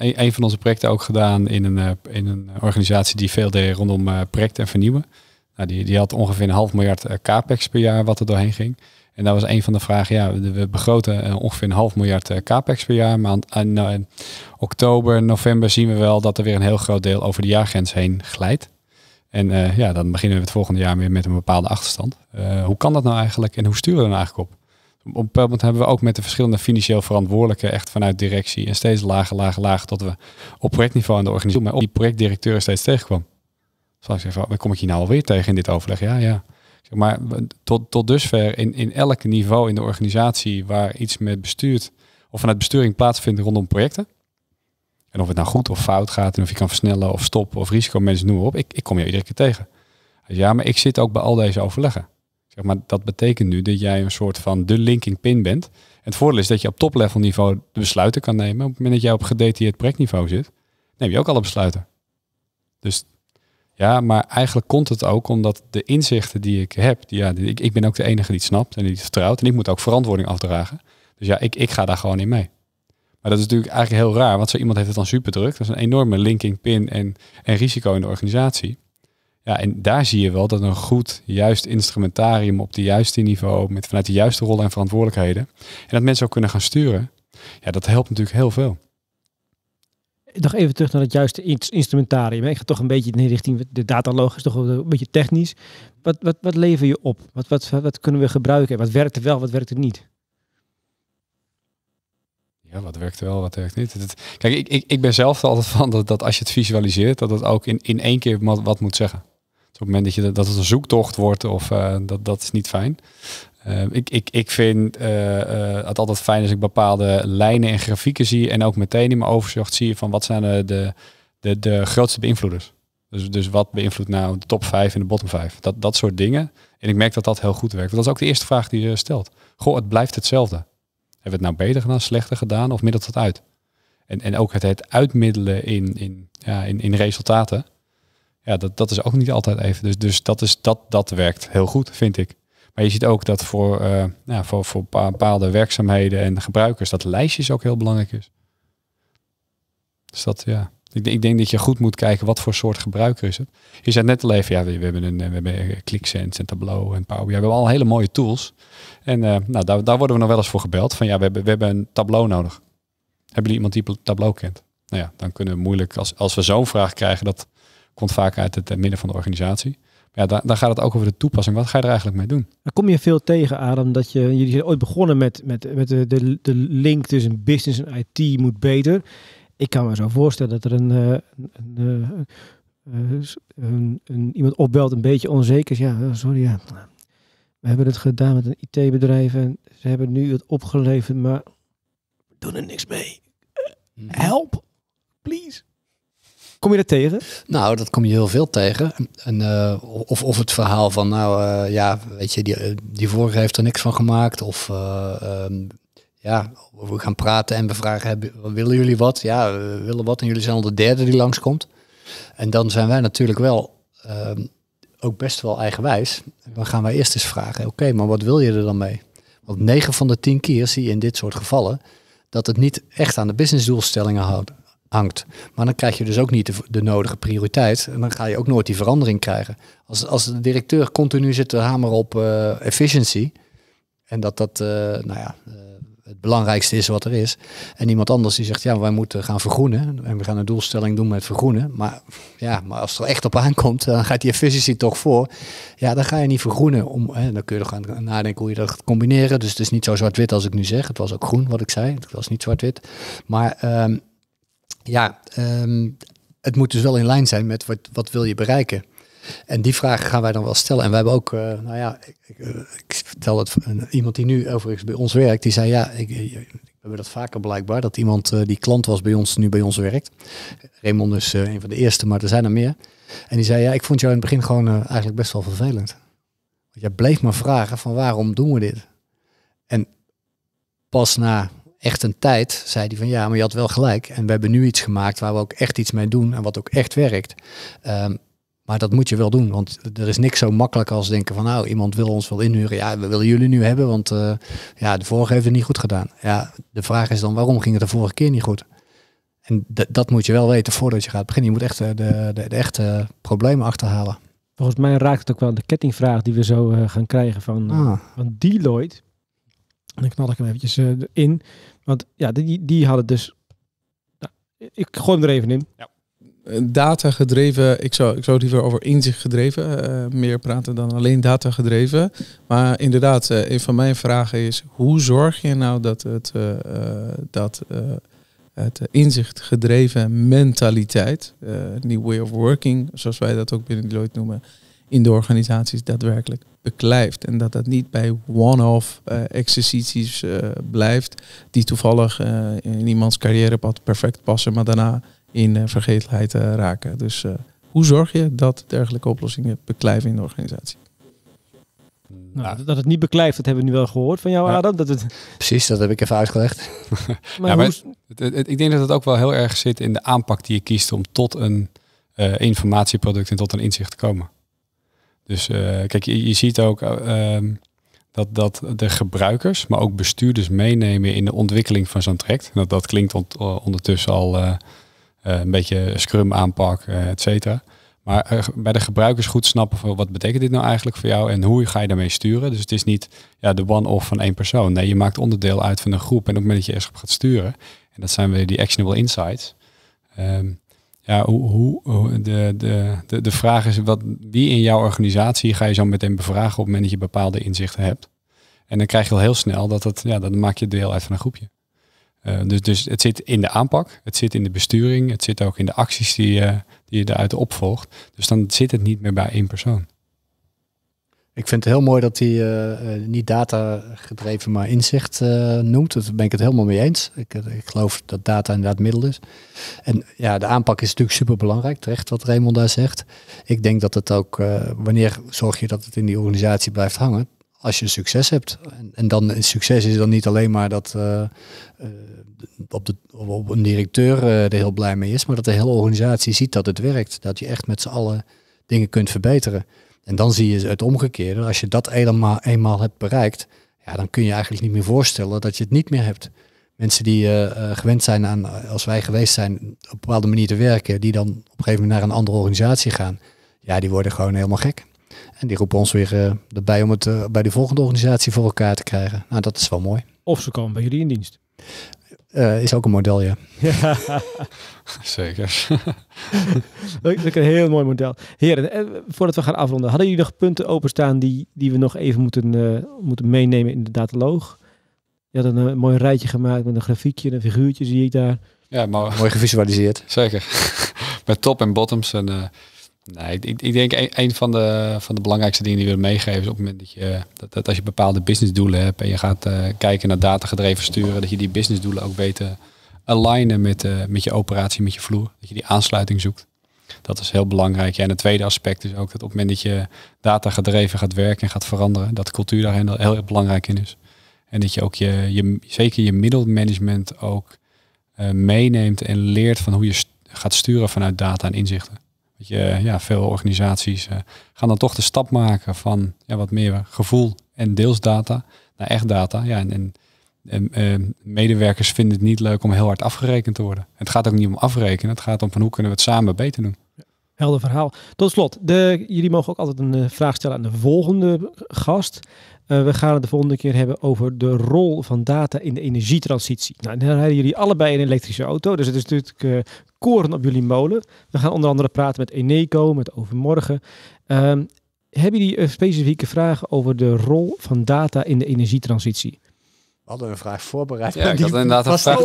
uh, een, van onze projecten ook gedaan in een, in een organisatie die veel deed rondom projecten en vernieuwen. Nou, die, die had ongeveer een half miljard capex per jaar wat er doorheen ging. En dat was een van de vragen. Ja, we begroten eh, ongeveer een half miljard eh, capex per jaar. Maar in, in eh, oktober, november zien we wel dat er weer een heel groot deel over de jaargrens heen glijdt. En ja, dan beginnen we het volgende jaar weer met een bepaalde achterstand. hoe kan dat nou eigenlijk en hoe sturen we dan nou eigenlijk op? Op een bepaald moment hebben we ook met de verschillende financieel verantwoordelijken, echt vanuit directie en steeds lager, lager, lager, tot we op projectniveau aan de organisatie, maar op die projectdirecteur steeds tegenkwam. Zoals dus ik zeg, waar oh, kom ik hier nou alweer tegen in dit overleg? Ja, ja zeg maar, tot, tot dusver in, in elk niveau in de organisatie waar iets met bestuurd of vanuit besturing plaatsvindt rondom projecten. En of het nou goed of fout gaat en of je kan versnellen of stoppen of risicomanagement, noem maar op. Ik, ik kom je iedere keer tegen. Ja, maar ik zit ook bij al deze overleggen. Zeg maar, dat betekent nu dat jij een soort van de linking pin bent. En het voordeel is dat je op toplevel niveau de besluiten kan nemen. Op het moment dat jij op gedetailleerd projectniveau zit, neem je ook alle besluiten. Dus ja, maar eigenlijk komt het ook omdat de inzichten die ik heb, ja, ik, ik ben ook de enige die het snapt en die het vertrouwt. En ik moet ook verantwoording afdragen. Dus ja, ik, ik ga daar gewoon in mee. Maar dat is natuurlijk eigenlijk heel raar, want zo iemand heeft het dan super druk. Dat is een enorme linking pin en, en risico in de organisatie. Ja, en daar zie je wel dat een goed, juist instrumentarium op de juiste niveau, met, vanuit de juiste rollen en verantwoordelijkheden, en dat mensen ook kunnen gaan sturen, ja, dat helpt natuurlijk heel veel nog even terug naar het juiste instrumentarium. Ik ga toch een beetje in richting de dataloog is toch een beetje technisch. Wat, wat, wat lever je op? Wat, wat, wat kunnen we gebruiken? Wat werkt er wel, wat werkt er niet? Ja, wat werkt wel, wat werkt niet. kijk, ik, ik, ik ben zelf altijd van dat, dat als je het visualiseert, dat het ook in, in één keer wat, wat moet zeggen. op het moment dat, je, dat het een zoektocht wordt, of, eh, dat, dat is niet fijn. Ehm, ik, ik, ik vind eh, eh, het altijd fijn als ik bepaalde lijnen en grafieken zie. En ook meteen in mijn overzicht zie je van wat zijn de, de, de, grootste beïnvloeders. Dus, dus wat beïnvloedt nou de top 5 en de bottom 5? Dat, dat soort dingen. En ik merk dat dat heel goed werkt. Want dat is ook de eerste vraag die je stelt. Goh, het blijft hetzelfde. Hebben we het nou beter gedaan, slechter gedaan of middelt het uit? En, en ook het, het uitmiddelen in, in, ja, in, in resultaten. Ja, dat, dat is ook niet altijd even. Dus, dus dat, is, dat, dat werkt heel goed, vind ik. Maar je ziet ook dat voor, eh, voor, voor bepaalde werkzaamheden en gebruikers dat lijstjes ook heel belangrijk is. Dus dat, ja. Ik, ik denk dat je goed moet kijken wat voor soort gebruiker is het. Je zei net al even, ja, we, hebben, een, we hebben ClickSense en Tableau en Power We hebben al hele mooie tools. En eh, nou, daar, daar worden we nog wel eens voor gebeld. Van ja, we hebben, we hebben een Tableau nodig. Hebben jullie iemand die Tableau kent? Nou ja, dan kunnen we moeilijk, als, als we zo'n vraag krijgen, dat komt vaak uit het eh, midden van de organisatie ja, dan gaat het ook over de toepassing. Wat ga je er eigenlijk mee doen? Dan kom je veel tegen, Adam, dat je, jullie zijn ooit begonnen met, met, met de, de, de link tussen business en IT moet beter. Ik kan me zo voorstellen dat er een, eh, een, eh, eh, een, een iemand opbelt een beetje onzeker is. Ja, sorry, ja. we hebben het gedaan met een IT-bedrijf en ze hebben nu het opgeleverd, maar we doen er niks mee. Mhm. Help, please. Kom je dat tegen? Nou, dat kom je heel veel tegen. En, eh, of, of het verhaal van, nou eh, ja, weet je, die, eh, die vorige heeft er niks van gemaakt. Of ehm, ja, we gaan praten en we vragen, hebben, willen jullie wat? Ja, willen wat. En jullie zijn al de derde die langskomt. En dan zijn wij natuurlijk wel ehm, ook best wel eigenwijs. Dan gaan wij eerst eens vragen, oké, maar wat wil je er dan mee? Want negen van de tien keer zie je in dit soort gevallen dat het niet echt aan de businessdoelstellingen houdt hangt. Maar dan krijg je dus ook niet de, nodige prioriteit. En dan ga je ook nooit die verandering krijgen. Als, als de directeur continu zit te hamer op uh, efficiëntie. En dat dat, eh, nou ja, eh, het belangrijkste is wat er is. En iemand anders die zegt, ja, wij moeten gaan vergroenen. En we gaan een doelstelling doen met vergroenen. Maar, ja, maar als het er echt op aankomt, dan gaat die efficiëntie toch voor. Ja, dan ga je niet vergroenen. Om, hè, dan kun je gaan nadenken hoe je dat gaat combineren. Dus het is niet zo zwart-wit als ik nu zeg. Het was ook groen wat ik zei. Het was niet zwart-wit. Maar... Ehm, ja, ehm, het moet dus wel in lijn zijn met wat, wat wil je bereiken. En die vragen gaan wij dan wel stellen. En we hebben ook, eh, nou ja, ik, ik eh, vertel het, iemand die nu overigens bij ons werkt, die zei ja, ik, ik, we hebben dat vaker blijkbaar, dat iemand eh, die klant was bij ons, nu bij ons werkt. Raymond is een van de eerste, maar er zijn er meer. En die zei ja, ik vond jou in het begin gewoon eigenlijk best wel vervelend. Want jij bleef maar vragen van waarom doen we dit? En pas na echt een tijd, zei hij van ja, maar je had wel gelijk. En we hebben nu iets gemaakt waar we ook echt iets mee doen en wat ook echt werkt. Ehm, maar dat moet je wel doen, want er is niks zo makkelijk als denken van nou, iemand wil ons wel inhuren. Ja, we willen jullie nu hebben, want eh, ja, de vorige heeft het niet goed gedaan. Ja, de vraag is dan waarom ging het de vorige keer niet goed? En dat moet je wel weten voordat je gaat beginnen. Je moet echt eh, de, de, echte problemen achterhalen. Volgens mij raakt het ook wel de kettingvraag die we zo eh, gaan krijgen van, ah. van Deloitte. Dan knal ik hem eventjes in. Want ja, die, die hadden dus... Nou, ik gewoon er even in. Ja. Eh, data gedreven, ik zou, ik zou liever over inzicht gedreven eh, meer praten dan alleen data gedreven. Maar inderdaad, eh, een van mijn vragen is, hoe zorg je nou dat het, uh, dat, het inzicht gedreven mentaliteit, new way of working, zoals wij dat ook binnen Deloitte noemen, in de organisaties daadwerkelijk beklijft. En dat dat niet bij one-off uh, exercities eh, blijft, die toevallig eh, in iemands carrièrepad perfect passen, maar daarna in vergetelheid raken. Dus hoe zorg je dat dergelijke oplossingen beklijven in de organisatie? Nou, dat het niet beklijft, dat hebben we nu wel gehoord van jou, Adam. Dat het... Precies, dat heb ik even uitgelegd. *laughs* maar, ik denk dat het ook wel heel erg zit in de aanpak die je kiest om tot een informatieproduct en tot een inzicht te komen. Dus eh, kijk, je, je, ziet ook eh, ehm, dat, dat de gebruikers, maar ook bestuurders meenemen in de ontwikkeling van zo'n traject. Dat, dat klinkt ont, eh, ondertussen al een beetje scrum aanpak, et cetera. Maar bij de gebruikers goed snappen van wat betekent dit nou eigenlijk voor jou en hoe ga je daarmee sturen. Dus het is niet ja, de one-off van één persoon. Nee, je maakt onderdeel uit van een groep. En op het moment dat je ergens op gaat sturen, en dat zijn weer die actionable insights, um, ja, hoe, hoe, de, de, de, de vraag is, wat, wie in jouw organisatie ga je zo meteen bevragen op het moment dat je bepaalde inzichten hebt? En dan krijg je al heel snel dat het, ja, dan maak je deel uit van een groepje. Eh, dus, dus het zit in de aanpak, het zit in de besturing, het zit ook in de acties die, eh, die je daaruit opvolgt. Dus dan zit het niet meer bij één persoon. Ik vind het heel mooi dat hij eh, eh, niet data gedreven, maar inzicht eh, noemt. Daar ben ik het helemaal mee eens. Ik, ik, geloof dat data inderdaad middel is. En ja, de aanpak is natuurlijk super belangrijk, terecht wat Raymond daar zegt. Ik denk dat het ook, wanneer zorg je dat het in die organisatie blijft hangen? Als je succes hebt. En, en, dan succes is dan niet alleen maar dat op, de, op een directeur er heel blij mee is, maar dat de hele organisatie ziet dat het werkt. Dat je echt met z'n allen dingen kunt verbeteren. En dan zie je het omgekeerde. Als je dat eenmaal, eenmaal hebt bereikt, ja, dan kun je eigenlijk niet meer voorstellen dat je het niet meer hebt. Mensen die eh, eh, gewend zijn aan, als wij geweest zijn, op bepaalde manier te werken, die dan op een gegeven moment naar een andere organisatie gaan, ja, die worden gewoon helemaal gek. En die roepen ons weer eh, erbij om het bij de volgende organisatie voor elkaar te krijgen. Nou, dat is wel mooi. Of ze komen bij jullie in dienst. Eh, is ook een model, ja. *laughs* Zeker. dat is *laughs* een heel mooi model. Heren, eh, voordat we gaan afronden, hadden jullie nog punten openstaan die, die we nog even moeten, eh, moeten meenemen in de dataloog? Je had een, mooi rijtje gemaakt met een grafiekje, een figuurtje zie ik daar. Ja, maar... Mooi gevisualiseerd. Zeker. *laughs* met top en bottoms en... Nee, ik, ik, denk een, van, de, van de belangrijkste dingen die we meegeven is op het moment dat je dat, als je bepaalde businessdoelen hebt en je gaat eh, kijken naar datagedreven sturen, dat je die businessdoelen ook beter alignen met, eh, met je operatie, met je vloer. Dat je die aansluiting zoekt. Dat is heel belangrijk. Ja, en het tweede aspect is ook dat op het moment dat je datagedreven gaat werken en gaat veranderen, dat cultuur daar heel, heel belangrijk in is. En dat je ook je, je zeker je middelmanagement ook eh, meeneemt en leert van hoe je gaat sturen vanuit data en inzichten je, ja, veel organisaties eh, gaan dan toch de stap maken van ja, wat meer gevoel en deels data naar echt data. Ja, en, en, en eh, medewerkers vinden het niet leuk om heel hard afgerekend te worden. Het gaat ook niet om afrekenen. Het gaat om van hoe kunnen we het samen beter doen. Helder verhaal. Tot slot, de, jullie mogen ook altijd een eh, vraag stellen aan de volgende gast. Eh, we gaan het de volgende keer hebben over de rol van data in de energietransitie. Nou, dan rijden jullie allebei in een elektrische auto, dus het is natuurlijk uh, koren op jullie molen. We gaan onder andere praten met Eneco, met Overmorgen. Um, hebben jullie eh, specifieke vragen over de rol van data in de energietransitie? We hadden een vraag voorbereid. Ja, ik had inderdaad een vraag.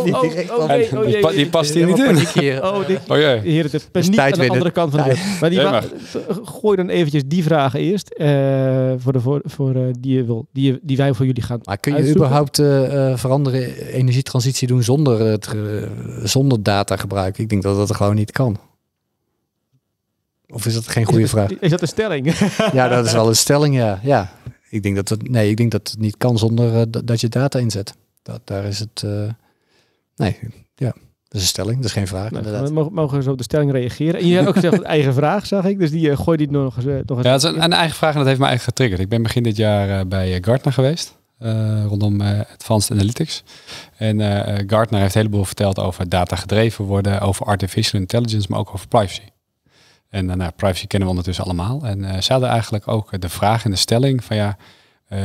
Die, past hier niet in. Hier. Oh, dit, oh, oh jee. Hier, de dus aan de andere kant van de Maar, die, maar. gooi dan eventjes die vragen eerst. Eh, voor de, voor, eh, die, wil, die, die wij voor jullie gaan Maar kun je überhaupt uh, veranderen, energietransitie doen zonder, zonder data gebruiken? Ik denk dat dat gewoon niet kan. Of is dat geen goede vraag? Is dat een stelling? ja, dat is wel een stelling, ja. ja. Ik denk dat het, nee, ik denk dat het niet kan zonder eh, dat je data inzet. Dat, daar is het. Eh, nee, ja. Dat is een stelling, dat is geen vraag. Nou, mogen, mogen zo op de stelling reageren? En je hebt ook gezegd *laughs* eigen vraag, zag ik. Dus die eh, gooi die nog eens. nog ja, dat is een, eigen vraag en dat heeft me eigenlijk getriggerd. Ik ben begin dit jaar bij Gartner geweest. rondom Advanced Analytics. En Gartner heeft een heleboel verteld over data gedreven worden, over artificial intelligence, maar ook over privacy. En eh, nou, privacy kennen we ondertussen allemaal. En uh, hadden eigenlijk ook de vraag en de stelling van ja, eh,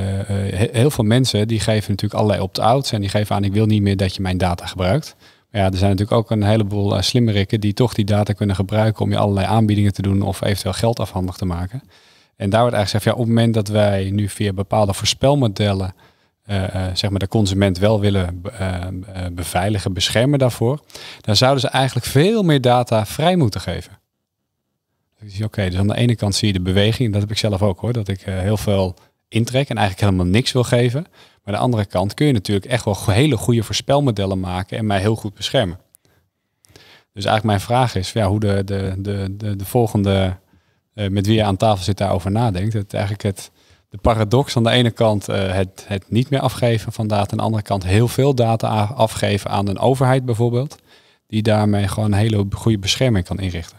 heel veel mensen die geven natuurlijk allerlei opt-outs en die geven aan ik wil niet meer dat je mijn data gebruikt. Maar ja, er zijn natuurlijk ook een heleboel uh, slimmerikken die toch die data kunnen gebruiken om je allerlei aanbiedingen te doen of eventueel geld afhandig te maken. En daar wordt eigenlijk gezegd, ja, op het moment dat wij nu via bepaalde voorspelmodellen zeg maar de consument wel willen beveiligen, beschermen daarvoor, dan zouden ze eigenlijk veel meer data vrij moeten geven. Oké, dus aan de ene kant zie je de beweging, dat heb ik zelf ook hoor, dat ik eh, heel veel intrek en eigenlijk helemaal niks wil geven. Maar aan de andere kant kun je natuurlijk echt wel hele goede voorspelmodellen maken en mij heel goed beschermen. Dus eigenlijk mijn vraag is ja, hoe de, de, de, de, de volgende eh, met wie je aan tafel zit daarover nadenkt. Het, eigenlijk het, de paradox aan de ene kant eh, het, het niet meer afgeven van data, aan de andere kant heel veel data afgeven aan een overheid bijvoorbeeld, die daarmee gewoon een hele goede bescherming kan inrichten.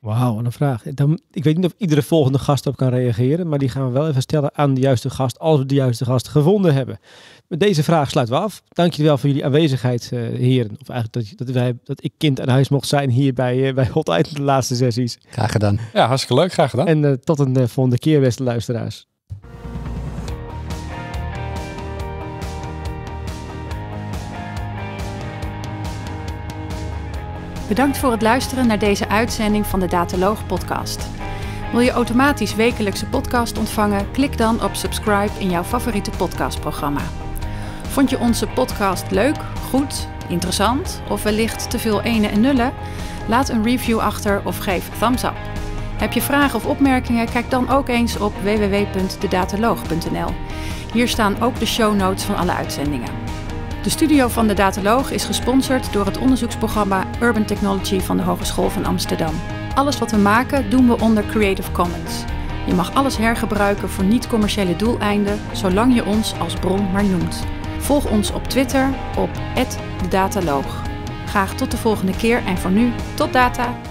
Wauw, wat een vraag. Dan, ik weet niet of iedere volgende gast op kan reageren, maar die gaan we wel even stellen aan de juiste gast, als we de juiste gast gevonden hebben. Met deze vraag sluiten we af. Dankjewel wel voor jullie aanwezigheid, uh, heren. Of eigenlijk dat, dat, wij, dat ik kind aan huis mocht zijn hier bij, eh, bij Hot Item de laatste sessies. Graag gedaan. Ja, hartstikke leuk. Graag gedaan. En eh, tot een volgende keer, beste luisteraars. Bedankt voor het luisteren naar deze uitzending van de Dataloog podcast. Wil je automatisch wekelijkse podcast ontvangen? Klik dan op subscribe in jouw favoriete podcastprogramma. Vond je onze podcast leuk, goed, interessant of wellicht te veel ene en nullen? Laat een review achter of geef thumbs up. Heb je vragen of opmerkingen? Kijk dan ook eens op www.dedataloog.nl. Hier staan ook de show notes van alle uitzendingen. De studio van de Dataloog is gesponsord door het onderzoeksprogramma Urban Technology van de Hogeschool van Amsterdam. Alles wat we maken doen we onder Creative Commons. Je mag alles hergebruiken voor niet-commerciële doeleinden, zolang je ons als bron maar noemt. Volg ons op Twitter op @dedataloog. Graag tot de volgende keer en voor nu, tot data!